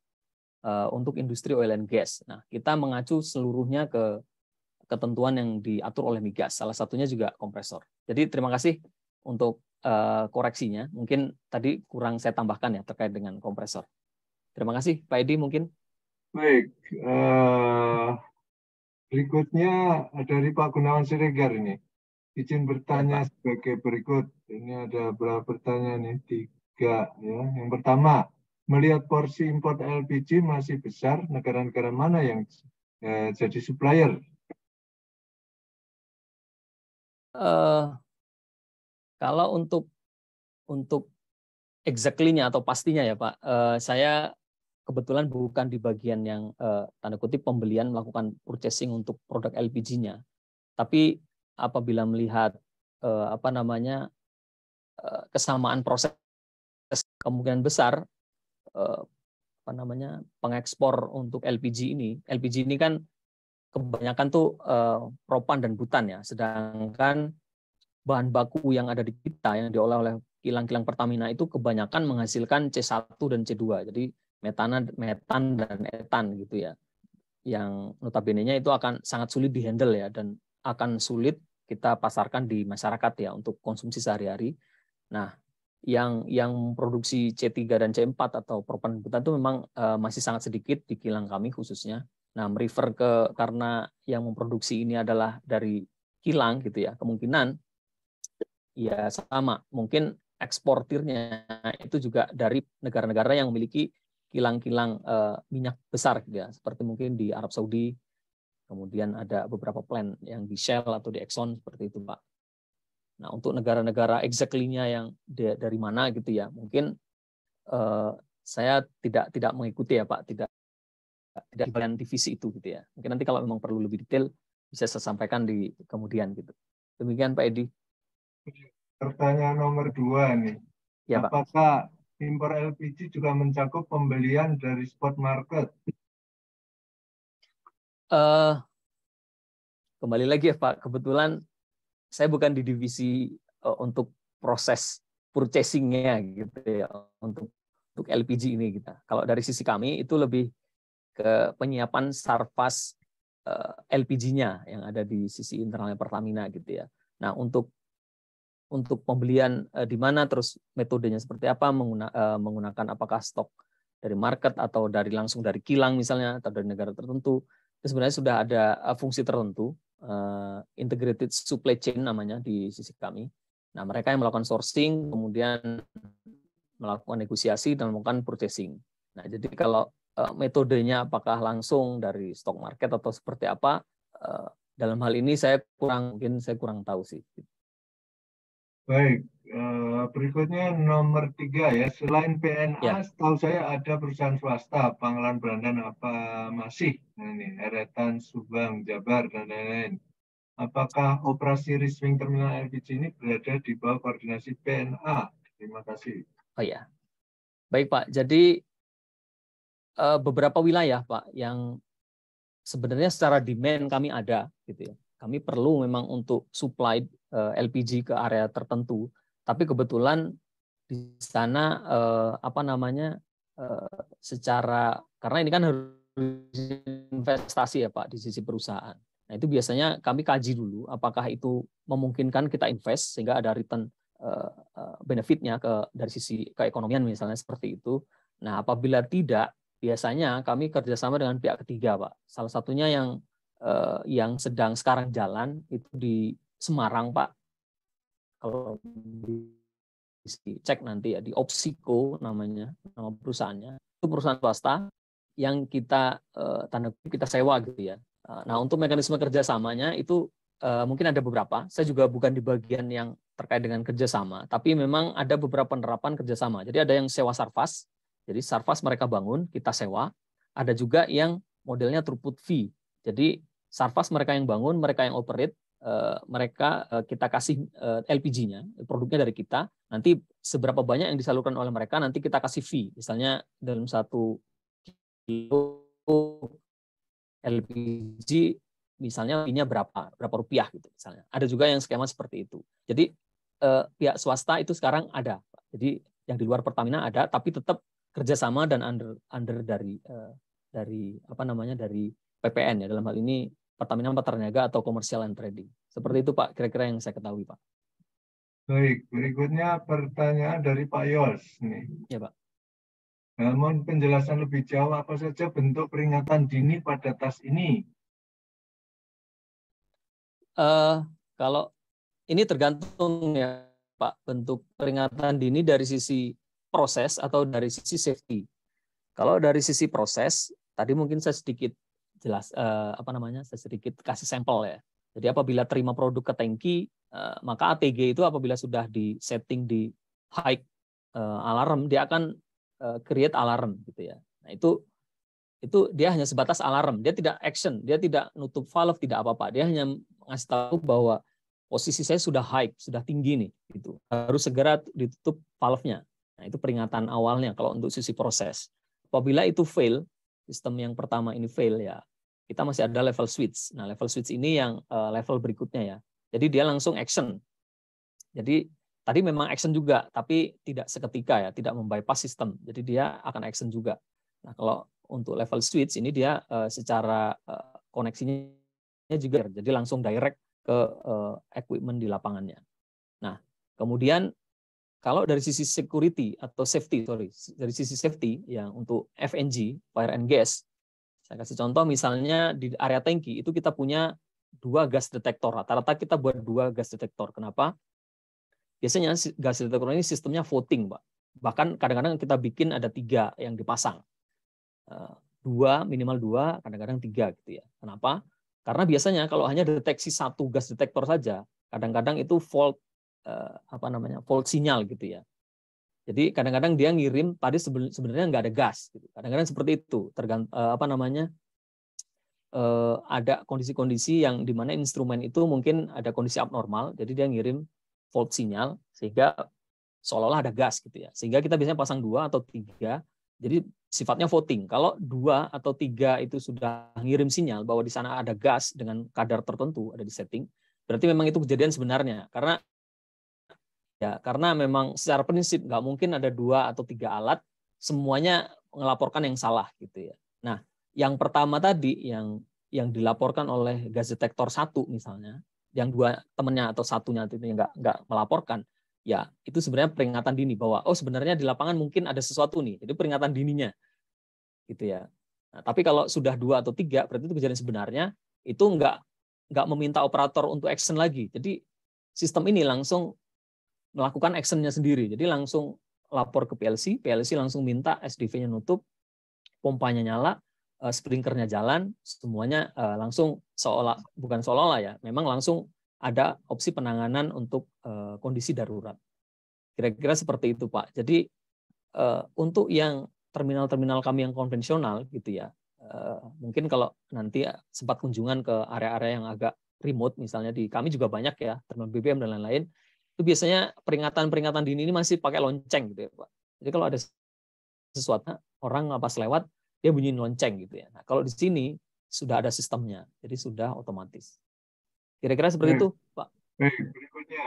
Speaker 3: Eh, untuk industri oil and gas. Nah, kita mengacu seluruhnya ke ketentuan yang diatur oleh migas. Salah satunya juga kompresor. Jadi terima kasih untuk eh, koreksinya. Mungkin tadi kurang saya tambahkan ya terkait dengan kompresor. Terima kasih Pak Edi mungkin.
Speaker 2: Baik. Uh, berikutnya dari Pak Gunawan Siregar ini. Izin bertanya sebagai berikut. Ini ada berapa pertanyaan nih? Tiga ya. Yang pertama, melihat porsi import LPG masih besar, negara-negara mana
Speaker 1: yang eh, jadi supplier? Uh, kalau untuk untuk
Speaker 3: exactly-nya atau pastinya ya Pak, uh, saya kebetulan bukan di bagian yang uh, tanda kutip pembelian melakukan purchasing untuk produk LPG-nya. Tapi apabila melihat uh, apa namanya uh, kesamaan proses kemungkinan besar Eh, apa namanya pengekspor untuk LPG ini. LPG ini kan kebanyakan tuh propan eh, dan butan ya. Sedangkan bahan baku yang ada di kita yang diolah oleh kilang-kilang Pertamina itu kebanyakan menghasilkan C1 dan C2. Jadi metana, metan dan etan gitu ya. Yang notabene-nya itu akan sangat sulit dihandle ya dan akan sulit kita pasarkan di masyarakat ya untuk konsumsi sehari-hari. Nah, yang yang produksi C3 dan C4 atau propan butan itu memang uh, masih sangat sedikit di kilang kami khususnya. Nah, merefer ke karena yang memproduksi ini adalah dari kilang gitu ya. Kemungkinan ya sama, mungkin eksportirnya itu juga dari negara-negara yang memiliki kilang-kilang uh, minyak besar gitu ya, seperti mungkin di Arab Saudi. Kemudian ada beberapa plan yang di Shell atau di Exxon seperti itu, Pak. Nah, untuk negara-negara exactly-nya yang dari mana gitu ya, mungkin uh, saya tidak tidak mengikuti ya Pak, tidak tidak bagian divisi itu gitu ya. Mungkin nanti kalau memang perlu lebih detail bisa saya sampaikan di kemudian gitu. Demikian Pak Edi.
Speaker 2: Pertanyaan nomor dua nih. Ya, Pak. Apakah impor LPG juga mencakup pembelian dari spot market?
Speaker 3: Uh, kembali lagi ya Pak, kebetulan saya bukan di divisi uh, untuk proses purchasingnya gitu ya untuk untuk LPG ini kita. Gitu. Kalau dari sisi kami itu lebih ke penyiapan sarfas uh, eh, LPG-nya yang ada di sisi internalnya Pertamina gitu ya. Nah untuk untuk pembelian uh, di mana terus metodenya seperti apa mengguna, uh, menggunakan apakah stok dari market atau dari langsung dari kilang misalnya atau dari negara tertentu itu sebenarnya sudah ada fungsi tertentu uh, integrated supply chain namanya di sisi kami. Nah, mereka yang melakukan sourcing, kemudian melakukan negosiasi dan melakukan purchasing. Nah, jadi kalau uh, metodenya apakah langsung dari stock market atau seperti apa, uh, dalam hal ini saya kurang mungkin saya kurang tahu sih.
Speaker 2: Baik, Eh, berikutnya nomor tiga ya. Selain PNA, ya. setahu saya ada perusahaan swasta, Pangalan Brandan apa masih? Nah, ini Eretan, Subang, Jabar dan lain-lain. Apakah operasi Riswing terminal LPG ini berada di bawah koordinasi PNA? Terima kasih. Oh ya,
Speaker 3: baik Pak. Jadi eh, beberapa wilayah Pak yang sebenarnya secara demand kami ada, gitu ya. Kami perlu memang untuk supply eh, LPG ke area tertentu tapi kebetulan di sana eh, apa namanya eh, secara karena ini kan harus investasi ya Pak di sisi perusahaan. Nah itu biasanya kami kaji dulu apakah itu memungkinkan kita invest sehingga ada return eh, eh benefitnya ke dari sisi keekonomian misalnya seperti itu. Nah apabila tidak biasanya kami kerjasama dengan pihak ketiga Pak. Salah satunya yang eh, yang sedang sekarang jalan itu di Semarang Pak kalau cek nanti ya di Opsiko namanya nama perusahaannya itu perusahaan swasta yang kita uh, tanda kita sewa gitu ya. Eh, nah untuk mekanisme kerjasamanya itu uh, mungkin ada beberapa. Saya juga bukan di bagian yang terkait dengan kerjasama, tapi memang ada beberapa penerapan kerjasama. Jadi ada yang sewa Sarvas, jadi Sarvas mereka bangun kita sewa. Ada juga yang modelnya throughput fee. Jadi Sarvas mereka yang bangun, mereka yang operate, Eh, mereka eh, kita kasih eh, LPG-nya, produknya dari kita. Nanti seberapa banyak yang disalurkan oleh mereka, nanti kita kasih fee. Misalnya dalam satu kilo LPG, misalnya fee-nya berapa, berapa rupiah gitu misalnya. Ada juga yang skema seperti itu. Jadi pihak swasta itu sekarang ada. Jadi yang di luar Pertamina ada, tapi tetap kerjasama dan under under dari dari apa namanya dari PPN ya dalam hal ini Pertamina Peternaga atau Commercial and Trading. Seperti itu Pak, kira-kira yang saya
Speaker 2: ketahui Pak. Baik, berikutnya pertanyaan dari Pak Yos nih. Ya Pak. Namun penjelasan lebih jauh apa saja bentuk peringatan dini pada tas ini?
Speaker 3: Uh, kalau ini tergantung ya Pak, bentuk peringatan dini dari sisi proses atau dari sisi safety. Kalau dari sisi proses, tadi mungkin saya sedikit jelas uh, apa namanya saya sedikit kasih sampel ya. Jadi apabila terima produk ke tanki, uh, eh, maka ATG itu apabila sudah di setting di high uh, alarm, dia akan uh, create alarm gitu ya. Nah itu itu dia hanya sebatas alarm, dia tidak action, dia tidak nutup valve, tidak apa-apa. Dia hanya ngasih tahu bahwa posisi saya sudah high, sudah tinggi nih, gitu. Harus segera ditutup valve-nya. Nah, itu peringatan awalnya kalau untuk sisi proses. Apabila itu fail, sistem yang pertama ini fail ya, kita masih ada level switch. Nah, level switch ini yang eh, level berikutnya ya. Jadi dia langsung action. Jadi tadi memang action juga, tapi tidak seketika ya, tidak membypass sistem. Jadi dia akan action juga. Nah, kalau untuk level switch ini dia eh, secara eh, koneksinya juga jadi langsung direct ke equipment di lapangannya. Nah, kemudian kalau dari sisi security atau safety, sorry, dari sisi safety yang untuk FNG, fire and gas, saya kasih contoh misalnya di area tangki itu kita punya dua gas detektor. Rata-rata kita buat dua gas detektor. Kenapa? Biasanya gas detektor ini sistemnya voting, Pak. Bahkan kadang-kadang kita bikin ada tiga yang dipasang. Eh, dua, minimal dua, kadang-kadang tiga gitu ya. Kenapa? Karena biasanya kalau hanya deteksi satu gas detektor saja, kadang-kadang itu volt eh, apa namanya volt sinyal gitu ya jadi kadang-kadang dia ngirim padi sebenarnya nggak ada gas. Gitu. Kadang-kadang seperti itu. Tergant eh, apa namanya? Eh, ada kondisi-kondisi yang di mana instrumen itu mungkin ada kondisi abnormal, jadi dia ngirim fault sinyal sehingga seolah-olah ada gas gitu ya. Sehingga kita biasanya pasang dua atau tiga, jadi sifatnya voting. Kalau dua atau tiga itu sudah ngirim sinyal bahwa di sana ada gas dengan kadar tertentu ada di setting, berarti memang itu kejadian sebenarnya. Karena Ya, karena memang secara prinsip nggak mungkin ada dua atau tiga alat semuanya melaporkan yang salah gitu ya. Nah, yang pertama tadi yang yang dilaporkan oleh gas detektor satu misalnya, yang dua temennya atau satunya itu nggak nggak melaporkan, ya itu sebenarnya peringatan dini bahwa oh sebenarnya di lapangan mungkin ada sesuatu nih, jadi peringatan dininya, gitu ya. Nah, tapi kalau sudah dua atau tiga, berarti itu kejadian sebenarnya itu nggak nggak meminta operator untuk action lagi. Jadi sistem ini langsung melakukan actionnya sendiri. Jadi langsung lapor ke PLC, PLC langsung minta SDV-nya nutup, pompanya nyala, eh, sprinklernya jalan, semuanya eh, langsung seolah bukan seolah-olah ya, memang langsung ada opsi penanganan untuk eh, kondisi darurat. Kira-kira seperti itu Pak. Jadi untuk yang terminal-terminal kami yang konvensional gitu ya, mungkin kalau nanti sempat kunjungan ke area-area yang agak remote misalnya di kami juga banyak ya terminal BBM dan lain-lain itu biasanya peringatan-peringatan dini ini masih pakai lonceng gitu ya Pak. Jadi kalau ada sesuatu orang pas lewat dia bunyiin lonceng gitu ya. Nah, kalau di sini sudah ada sistemnya, jadi sudah otomatis. Kira-kira seperti hmm. itu, Pak. Baik, hmm, berikutnya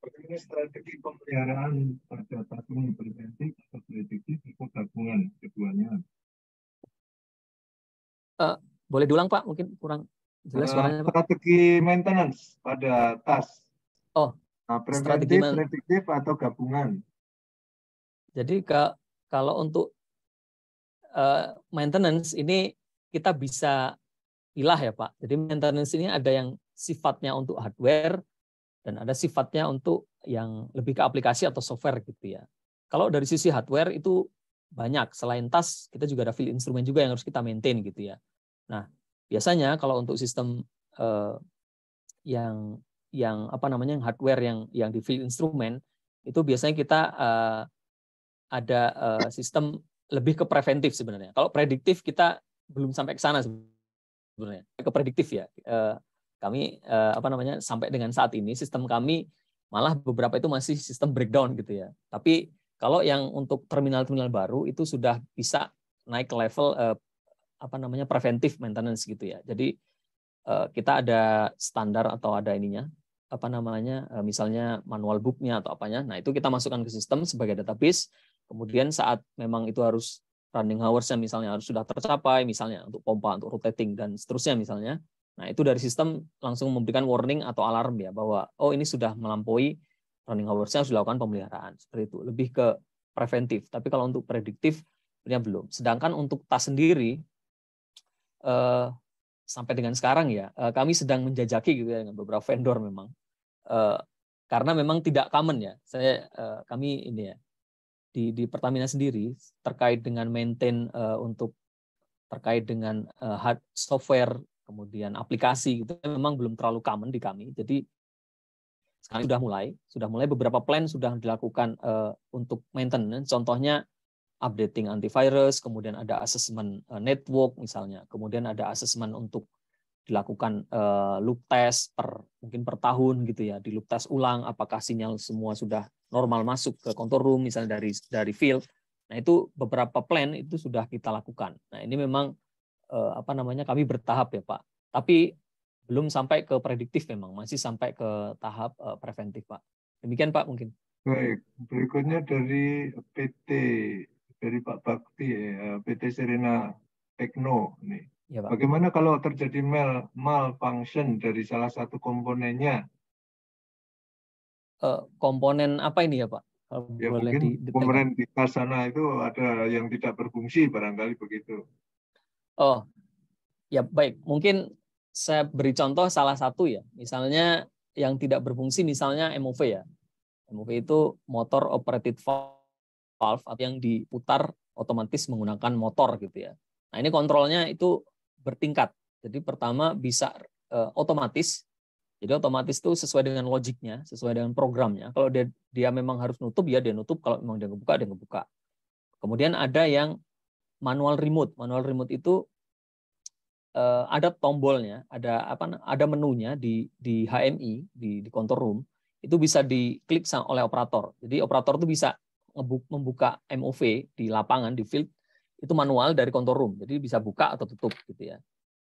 Speaker 1: bagaimana strategi pemeliharaan pada tabungan preventif atau prediktif atau tabungan keduanya? Uh, boleh
Speaker 3: diulang Pak, mungkin kurang
Speaker 2: jelas uh, suaranya. Pak. Strategi maintenance
Speaker 3: pada tas. Oh, Ah, prediktif
Speaker 2: atau gabungan.
Speaker 3: Jadi kalau untuk eh, maintenance ini kita bisa pilih ya Pak. Jadi maintenance ini ada yang sifatnya untuk hardware dan ada sifatnya untuk yang lebih ke aplikasi atau software gitu ya. Kalau dari sisi hardware itu banyak. Selain tas, kita juga ada field instrument juga yang harus kita maintain gitu ya. Nah, biasanya kalau untuk sistem eh, yang yang apa namanya yang hardware yang yang di field instrumen itu biasanya kita uh, ada uh, sistem lebih ke preventif sebenarnya. Kalau prediktif kita belum sampai ke sana sebenarnya. Ke prediktif ya. Eh, kami apa namanya sampai dengan saat ini sistem kami malah beberapa itu masih sistem breakdown gitu ya. Tapi kalau yang untuk terminal-terminal baru itu sudah bisa naik ke level apa namanya preventif maintenance gitu ya. Jadi kita ada standar atau ada ininya apa namanya eh, misalnya manual booknya atau apanya nah itu kita masukkan ke sistem sebagai database kemudian saat memang itu harus running hoursnya misalnya harus sudah tercapai misalnya untuk pompa untuk rotating dan seterusnya misalnya nah itu dari sistem langsung memberikan warning atau alarm ya bahwa oh ini sudah melampaui running hoursnya harus dilakukan pemeliharaan seperti itu lebih ke preventif tapi kalau untuk prediktif punya belum sedangkan untuk tas sendiri eh, sampai dengan sekarang ya eh, kami sedang menjajaki gitu ya dengan beberapa vendor memang Eh, karena memang tidak common ya. Saya uh, kami ini ya di di Pertamina sendiri terkait dengan maintain uh, untuk terkait dengan uh, hard software kemudian aplikasi itu memang belum terlalu common di kami. Jadi sekarang sudah mulai, sudah mulai beberapa plan sudah dilakukan uh, untuk maintenance. Contohnya updating antivirus, kemudian ada assessment network misalnya, kemudian ada assessment untuk dilakukan uh, loop test per mungkin per tahun gitu ya, di loop test ulang apakah sinyal semua sudah normal masuk ke control room misalnya dari dari field. Nah, itu beberapa plan itu sudah kita lakukan. Nah, ini memang uh, apa namanya kami bertahap ya, Pak. Tapi belum sampai ke prediktif memang, masih sampai ke tahap uh, preventif, Pak. Demikian, Pak, mungkin. Baik,
Speaker 2: berikutnya dari PT dari Pak Bakti ya, PT Serena Tekno nih. Ya, Pak. Bagaimana kalau terjadi mal malfunction dari salah satu komponennya?
Speaker 3: Uh, komponen apa ini ya Pak?
Speaker 2: ya, boleh mungkin di, komponen di sana itu ada yang tidak berfungsi barangkali begitu.
Speaker 3: Oh, ya baik. Mungkin saya beri contoh salah satu ya. Misalnya yang tidak berfungsi misalnya MOV ya. MOV itu motor operated valve atau yang diputar otomatis menggunakan motor gitu ya. Nah, ini kontrolnya itu bertingkat. Jadi pertama bisa uh, otomatis. Jadi otomatis itu sesuai dengan logiknya, sesuai dengan programnya. Kalau dia dia memang harus nutup ya dia nutup, kalau memang dia ngebuka dia ngebuka. Kemudian ada yang manual remote. Manual remote itu uh, ada tombolnya, ada apa ada menunya di di HMI di di control room itu bisa diklik oleh operator. Jadi operator itu bisa membuka MOV di lapangan di field itu manual dari control room, jadi bisa buka atau tutup gitu ya.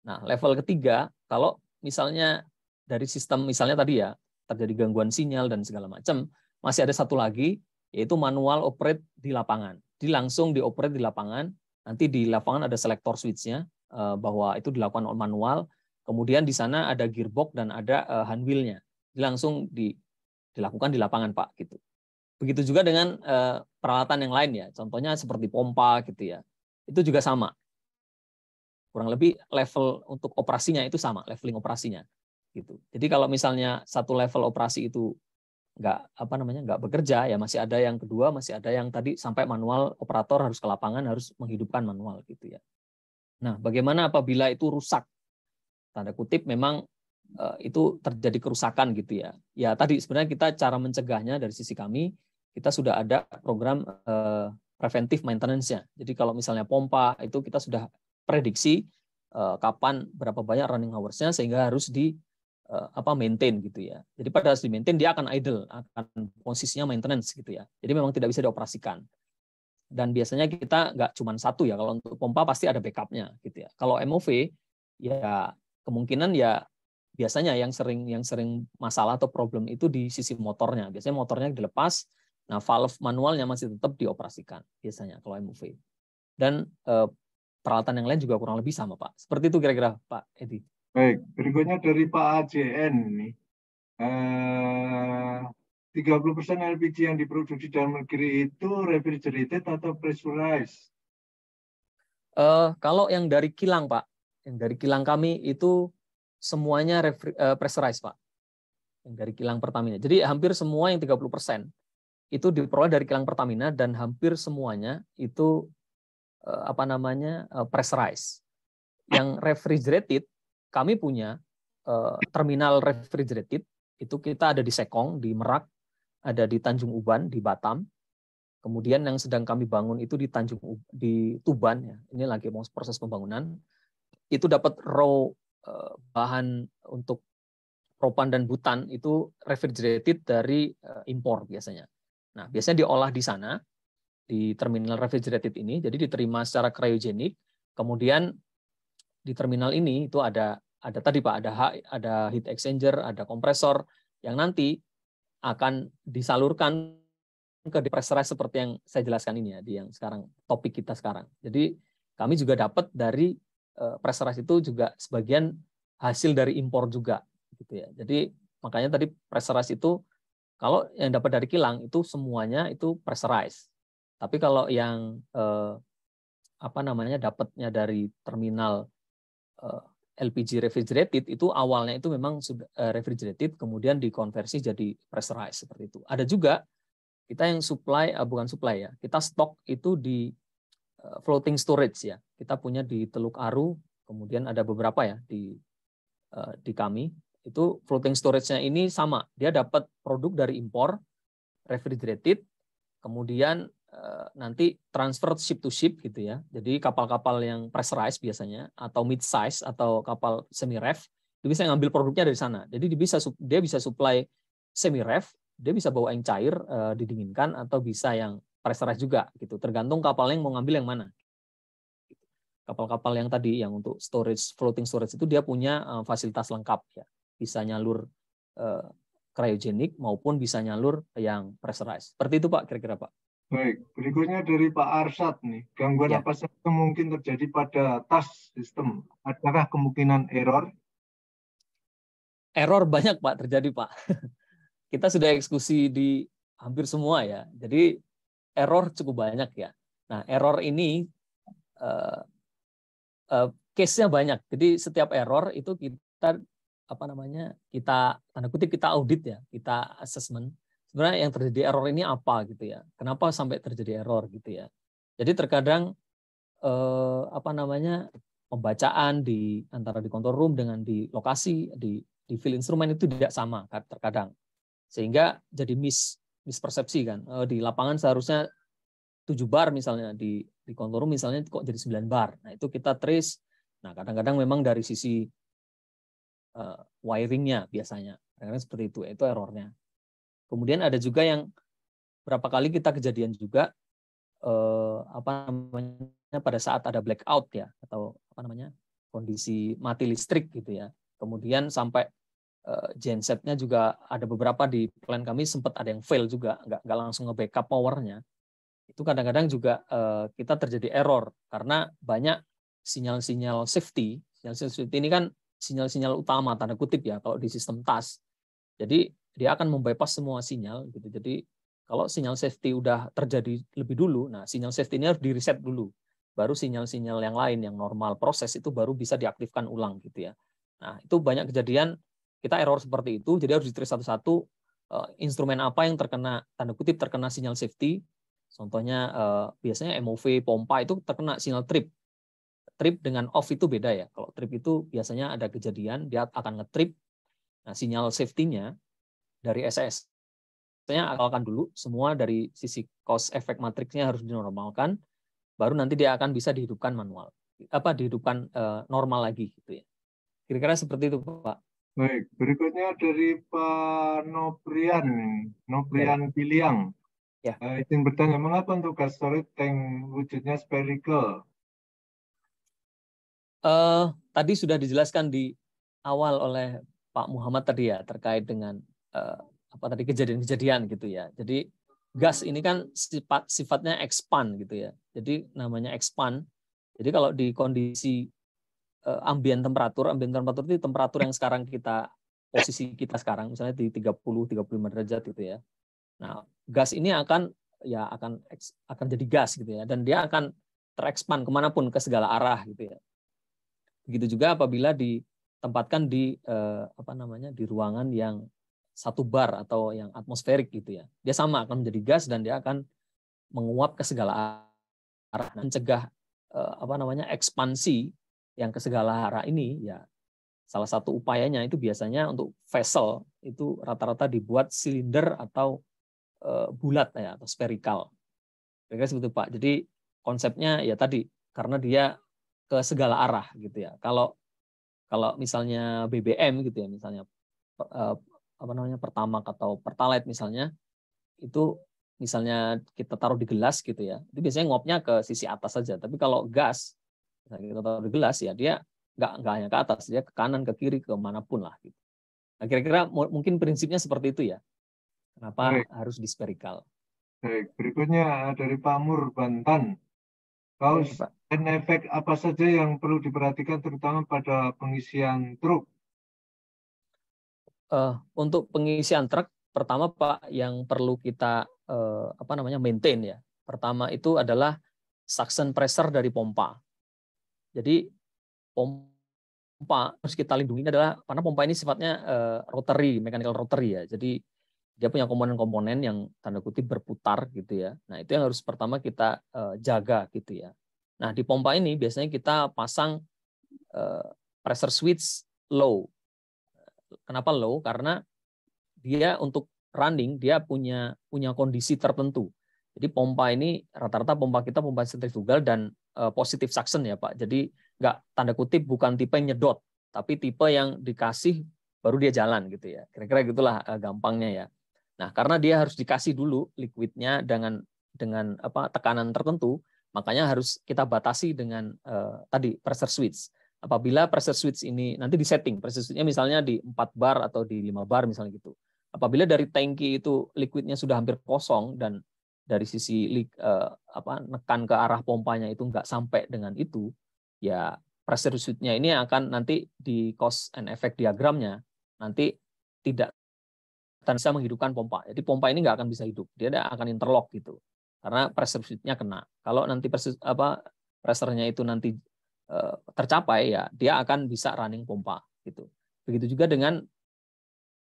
Speaker 3: Nah, level ketiga kalau misalnya dari sistem misalnya tadi ya terjadi gangguan sinyal dan segala macam, masih ada satu lagi yaitu manual operate di lapangan. Di langsung di operate di lapangan, nanti di lapangan ada selector switch-nya eh, bahwa itu dilakukan manual. Kemudian di sana ada gearbox dan ada eh, hand wheel-nya. Langsung di, dilakukan di lapangan, Pak, gitu. Begitu juga dengan eh, peralatan yang lain ya. Contohnya seperti pompa gitu ya itu juga sama. Kurang lebih level untuk operasinya itu sama, leveling operasinya. Gitu. Jadi kalau misalnya satu level operasi itu nggak apa namanya nggak bekerja ya masih ada yang kedua masih ada yang tadi sampai manual operator harus ke lapangan harus menghidupkan manual gitu ya nah bagaimana apabila itu rusak tanda kutip memang eh, itu terjadi kerusakan gitu ya. Ya tadi sebenarnya kita cara mencegahnya dari sisi kami kita sudah ada program e, preventif maintenance-nya. Jadi kalau misalnya pompa itu kita sudah prediksi uh, kapan berapa banyak running hours-nya sehingga harus di uh, apa maintain gitu ya. Jadi pada harus di maintain dia akan idle, akan posisinya maintenance gitu ya. Jadi memang tidak bisa dioperasikan. Dan biasanya kita nggak cuma satu ya kalau untuk pompa pasti ada backupnya gitu ya. Kalau MOV ya kemungkinan ya biasanya yang sering yang sering masalah atau problem itu di sisi motornya. Biasanya motornya dilepas Nah, valve manualnya masih tetap dioperasikan biasanya kalau MUV. Dan eh, peralatan yang lain juga kurang lebih sama, Pak. Seperti itu kira-kira, Pak
Speaker 2: Edi. Baik, berikutnya dari Pak AJN ini. Eh, 30% LPG yang diproduksi dalam negeri itu refrigerated atau pressurized? Uh, kalau yang dari kilang, Pak. Yang dari kilang kami
Speaker 3: itu semuanya refri, uh, pressurized, Pak. Yang dari kilang Pertamina. Jadi hampir semua yang 30% itu diperoleh dari kilang Pertamina dan hampir semuanya itu eh, apa namanya eh, pressurized. Yang refrigerated kami punya eh, terminal refrigerated itu kita ada di Sekong, di Merak, ada di Tanjung Uban, di Batam. Kemudian yang sedang kami bangun itu di Tanjung di Tuban ya. Ini lagi mau proses pembangunan. Itu dapat raw bahan untuk propan dan butan itu refrigerated dari impor biasanya. Nah, biasanya diolah di sana, di terminal refrigerated ini, jadi diterima secara cryogenic kemudian di terminal ini itu ada ada tadi Pak, ada ada heat exchanger, ada kompresor yang nanti akan disalurkan ke depressurize seperti yang saya jelaskan ini ya, di yang sekarang topik kita sekarang. Jadi kami juga dapat dari eh, pressurize itu juga sebagian hasil dari impor juga gitu ya. Jadi makanya tadi pressurize itu kalau yang dapat dari kilang itu semuanya itu pressurized. Tapi kalau yang eh, apa namanya dapatnya dari terminal eh, LPG refrigerated itu awalnya itu memang sudah eh, refrigerated kemudian dikonversi jadi pressurized seperti itu. Ada juga kita yang supply eh, bukan supply ya. Kita stok itu di eh, floating storage ya. Kita punya di Teluk Aru, kemudian ada beberapa ya di eh, di kami itu floating storage-nya ini sama. Dia dapat produk dari impor, refrigerated, kemudian eh, nanti transfer ship to ship gitu ya. Jadi kapal-kapal yang pressurized biasanya atau mid size atau kapal semi ref itu bisa ngambil produknya dari sana. Jadi dia bisa dia bisa supply semi ref, dia bisa bawa yang cair eh, didinginkan atau bisa yang pressurized juga gitu. Tergantung kapal yang mau ngambil yang mana. Kapal-kapal yang tadi yang untuk storage floating storage itu dia punya eh, fasilitas lengkap ya bisa nyalur eh, maupun bisa nyalur yang pressurized. Seperti itu Pak kira-kira Pak.
Speaker 2: Baik, berikutnya dari Pak Arsat nih. Gangguan ya. apa saja mungkin terjadi pada tas sistem? Adakah kemungkinan error? Error banyak Pak terjadi Pak. <laughs> Kita sudah
Speaker 3: eksekusi di hampir semua ya. Jadi error cukup banyak ya. Nah, error ini uh, uh, case-nya banyak. Jadi setiap error itu kita apa namanya kita tanda kutip kita audit ya kita assessment sebenarnya yang terjadi error ini apa gitu ya kenapa sampai terjadi error gitu ya jadi terkadang eh, apa namanya pembacaan di antara di control room dengan di lokasi di di field instrumen itu tidak sama terkadang sehingga jadi mis mispersepsi kan eh, di lapangan seharusnya 7 bar misalnya di di control room misalnya kok jadi 9 bar nah itu kita trace nah kadang-kadang memang dari sisi uh, wiringnya biasanya. karena seperti itu, itu errornya. Kemudian ada juga yang berapa kali kita kejadian juga uh, apa namanya pada saat ada blackout ya atau apa namanya kondisi mati listrik gitu ya. Kemudian sampai uh, gensetnya juga ada beberapa di plan kami sempat ada yang fail juga, nggak nggak langsung nge-backup powernya. Itu kadang-kadang juga uh, kita terjadi error karena banyak sinyal-sinyal safety. Sinyal-sinyal safety ini kan sinyal-sinyal utama tanda kutip ya kalau di sistem TAS. Jadi dia akan membypass semua sinyal gitu. Jadi kalau sinyal safety udah terjadi lebih dulu, nah sinyal safety ini harus di dulu. Baru sinyal-sinyal yang lain yang normal proses itu baru bisa diaktifkan ulang gitu ya. Nah, itu banyak kejadian kita error seperti itu, jadi harus diterus satu-satu eh, instrumen apa yang terkena tanda kutip terkena sinyal safety. Contohnya eh, biasanya MOV, pompa itu terkena sinyal trip trip dengan off itu beda ya. Kalau trip itu biasanya ada kejadian, dia akan ngetrip. Nah, sinyal safety-nya dari SS. Saya akan dulu, semua dari sisi cost effect matriksnya harus dinormalkan, baru nanti dia akan bisa dihidupkan manual. Apa, dihidupkan uh, normal lagi. gitu ya. Kira-kira seperti itu, Pak.
Speaker 2: Baik, berikutnya dari Pak Noprian, Noprian Piliang. Ya. Uh, izin bertanya, mengapa untuk gas storage tank wujudnya spherical?
Speaker 3: uh, tadi sudah dijelaskan di awal oleh Pak Muhammad tadi ya terkait dengan uh, apa tadi kejadian-kejadian gitu ya. Jadi gas ini kan sifat sifatnya expand gitu ya. Jadi namanya expand. Jadi kalau di kondisi uh, eh, ambient temperatur, ambient temperatur itu temperatur yang sekarang kita posisi kita sekarang misalnya di 30 35 derajat gitu ya. Nah, gas ini akan ya akan akan jadi gas gitu ya dan dia akan terekspan kemanapun ke segala arah gitu ya Begitu juga apabila ditempatkan di eh, apa namanya di ruangan yang satu bar atau yang atmosferik gitu ya. Dia sama akan menjadi gas dan dia akan menguap ke segala arah dan mencegah eh, apa namanya ekspansi yang ke segala arah ini ya salah satu upayanya itu biasanya untuk vessel itu rata-rata dibuat silinder atau eh, bulat ya atau spherical. Begitu Pak. Jadi konsepnya ya tadi karena dia ke segala arah gitu ya. Kalau kalau misalnya BBM gitu ya, misalnya eh, apa namanya pertama atau pertalite misalnya itu misalnya kita taruh di gelas gitu ya, itu biasanya ngopnya ke sisi atas saja. Tapi kalau gas, kita taruh di gelas ya dia nggak nggak hanya ke atas, dia ke kanan, ke kiri, ke mana pun lah. Gitu. Nah kira-kira mungkin prinsipnya seperti itu ya.
Speaker 2: Kenapa Baik. harus disperikal? Baik, berikutnya dari Pamur Bantan. Kaus iya, dan efek apa saja yang perlu diperhatikan terutama pada pengisian truk? Uh, untuk pengisian truk, pertama
Speaker 3: Pak yang perlu kita uh, apa namanya maintain ya. Pertama itu adalah suction pressure dari pompa. Jadi pompa harus kita lindungi adalah karena pompa ini sifatnya uh, rotary, mechanical rotary ya. Jadi dia punya komponen-komponen yang tanda kutip berputar gitu ya. Nah, itu yang harus pertama kita uh, jaga gitu ya. Nah, di pompa ini biasanya kita pasang uh, pressure switch low. Kenapa low? Karena dia untuk running dia punya punya kondisi tertentu. Jadi pompa ini rata-rata pompa kita pompa sentrifugal dan uh, positive suction ya, Pak. Jadi nggak tanda kutip bukan tipe nyedot, tapi tipe yang dikasih baru dia jalan gitu ya. Kira-kira gitulah uh, gampangnya ya. Nah, karena dia harus dikasih dulu liquidnya dengan dengan apa tekanan tertentu, makanya harus kita batasi dengan eh, tadi pressure switch. Apabila pressure switch ini nanti disetting, pressure switch-nya misalnya di 4 bar atau di 5 bar misalnya gitu. Apabila dari tangki itu liquidnya sudah hampir kosong dan dari sisi eh, apa nekan ke arah pompanya itu nggak sampai dengan itu, ya pressure switch-nya ini akan nanti di cost and effect diagramnya nanti tidak dan bisa menghidupkan pompa. Jadi pompa ini nggak akan bisa hidup, dia akan interlock gitu, karena pressure switch-nya kena. Kalau nanti pressure, apa pressure-nya itu nanti uh, tercapai ya, dia akan bisa running pompa gitu. Begitu juga dengan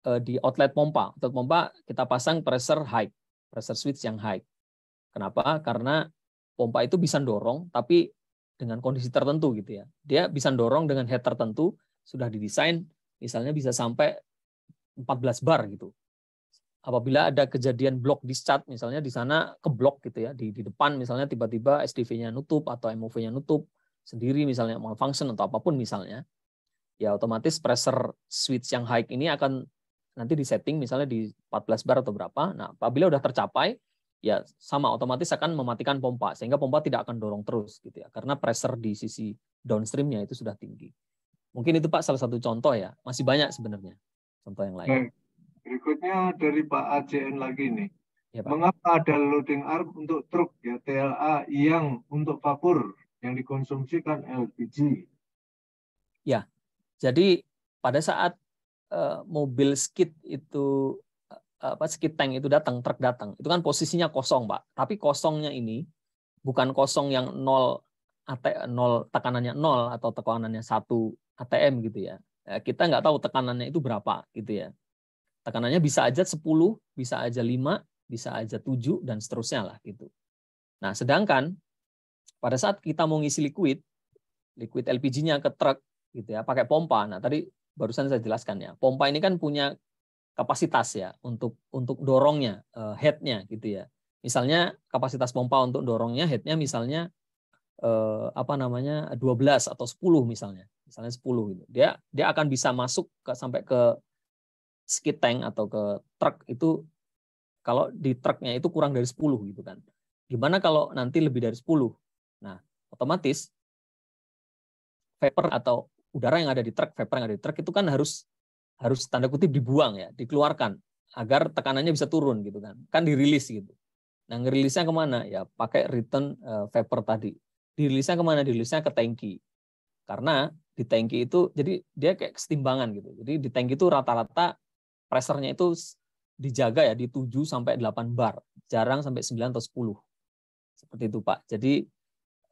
Speaker 3: uh, di outlet pompa. Untuk pompa kita pasang pressure high, pressure switch yang high. Kenapa? Karena pompa itu bisa dorong, tapi dengan kondisi tertentu gitu ya. Dia bisa dorong dengan head tertentu, sudah didesain, misalnya bisa sampai 14 bar gitu apabila ada kejadian blok discharge misalnya di sana keblok gitu ya di, di depan misalnya tiba-tiba SDV-nya nutup atau MOV-nya nutup sendiri misalnya malfunction atau apapun misalnya ya otomatis pressure switch yang high ini akan nanti disetting misalnya di 14 bar atau berapa. Nah, apabila sudah tercapai ya sama otomatis akan mematikan pompa sehingga pompa tidak akan dorong terus gitu ya karena pressure di sisi downstreamnya itu sudah tinggi. Mungkin itu Pak salah satu contoh ya. Masih banyak sebenarnya contoh yang lain. Hmm.
Speaker 2: Berikutnya dari Pak AJN lagi nih. Ya, Pak. Mengapa ada loading arm untuk truk ya TLA yang untuk vapor yang dikonsumsikan LPG?
Speaker 3: Ya, jadi pada saat uh, mobil skid itu eh, apa skid tank itu datang, truk datang, itu kan posisinya kosong, Pak. Tapi kosongnya ini bukan kosong yang nol AT nol tekanannya nol atau tekanannya satu ATM gitu ya. Eh, kita nggak tahu tekanannya itu berapa gitu ya tekanannya bisa aja 10, bisa aja 5, bisa aja 7 dan seterusnya lah gitu. Nah, sedangkan pada saat kita mau ngisi liquid, liquid LPG-nya ke truk gitu ya, pakai pompa. Nah, tadi barusan saya jelaskan ya. Pompa ini kan punya kapasitas ya untuk untuk dorongnya, eh, head-nya gitu ya. Misalnya kapasitas pompa untuk dorongnya head-nya misalnya eh, apa namanya 12 atau 10 misalnya. Misalnya 10 gitu. Dia dia akan bisa masuk ke, sampai ke skid tank atau ke truk itu kalau di truknya itu kurang dari 10 gitu kan. Gimana kalau nanti lebih dari 10? Nah, otomatis vapor atau udara yang ada di truk, vapor yang ada di truk itu kan harus harus tanda kutip dibuang ya, dikeluarkan agar tekanannya bisa turun gitu kan. Kan dirilis gitu. Nah, ngerilisnya kemana? Ya pakai return eh, vapor tadi. Dirilisnya kemana? Dirilisnya ke tangki. Karena di tangki itu jadi dia kayak kesetimbangan gitu. Jadi di tangki itu rata-rata pressernya itu dijaga ya di 7 sampai 8 bar, jarang sampai 9 atau 10. Seperti itu, Pak. Jadi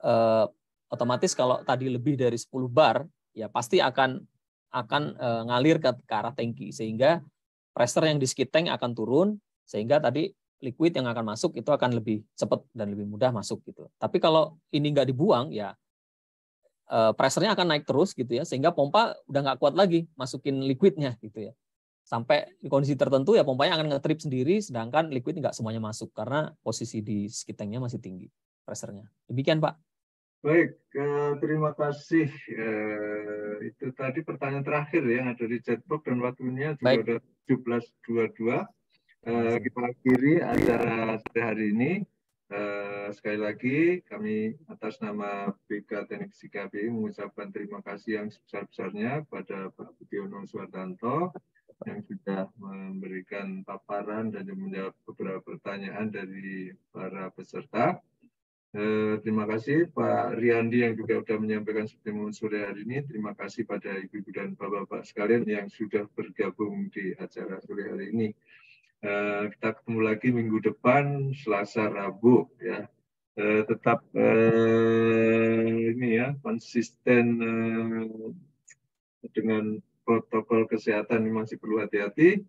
Speaker 3: eh, otomatis kalau tadi lebih dari 10 bar, ya pasti akan akan eh, ngalir ke, ke arah tangki sehingga pressure yang di skid tank akan turun sehingga tadi liquid yang akan masuk itu akan lebih cepat dan lebih mudah masuk gitu. Tapi kalau ini nggak dibuang ya eh, nya akan naik terus gitu ya sehingga pompa udah nggak kuat lagi masukin liquidnya gitu ya sampai di kondisi tertentu ya pompanya akan ngetrip sendiri sedangkan liquid nggak semuanya masuk karena posisi di skitengnya masih tinggi pressernya. Demikian
Speaker 2: Pak. Baik, eh, terima kasih. Eh, itu tadi pertanyaan terakhir ya, yang ada di chatbox dan waktunya juga sudah 17.22. Eh, kita akhiri acara sore hari ini. sekali lagi kami atas nama BK Teknik Sikapi mengucapkan terima kasih yang sebesar-besarnya pada Pak Budiono Suwardanto yang sudah memberikan paparan dan menjawab beberapa pertanyaan dari para peserta. Eh, terima kasih Pak Riandi yang juga sudah menyampaikan sebelum sore hari ini. Terima kasih pada ibu-ibu dan bapak-bapak sekalian yang sudah bergabung di acara sore hari ini. Eh, kita ketemu lagi minggu depan Selasa Rabu ya. Eh, tetap eh, ini ya konsisten eh, dengan protokol kesehatan masih perlu hati-hati.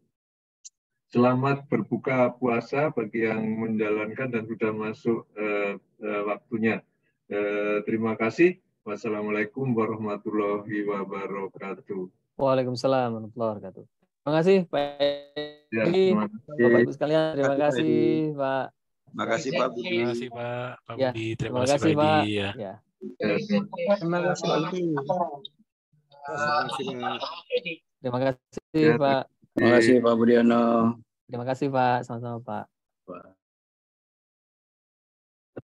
Speaker 2: Selamat berbuka puasa bagi yang menjalankan dan sudah masuk uh, uh, waktunya. Uh, terima kasih. Wassalamualaikum warahmatullahi wabarakatuh. Waalaikumsalam warahmatullahi wabarakatuh.
Speaker 3: Terima kasih Pak ya, Edi, ya, Bapak-Ibu sekalian. Terima kasih Pak. Terima kasih Pak Budi. Terima kasih Pak
Speaker 1: ya, Budi. Terima kasih Pak. Terima kasih Pak. Ya. ya. Terima kasih Pak Budi. Terima kasih, ya, Pak. Terima kasih Pak Budiono.
Speaker 3: Terima kasih Pak. Sama-sama Pak.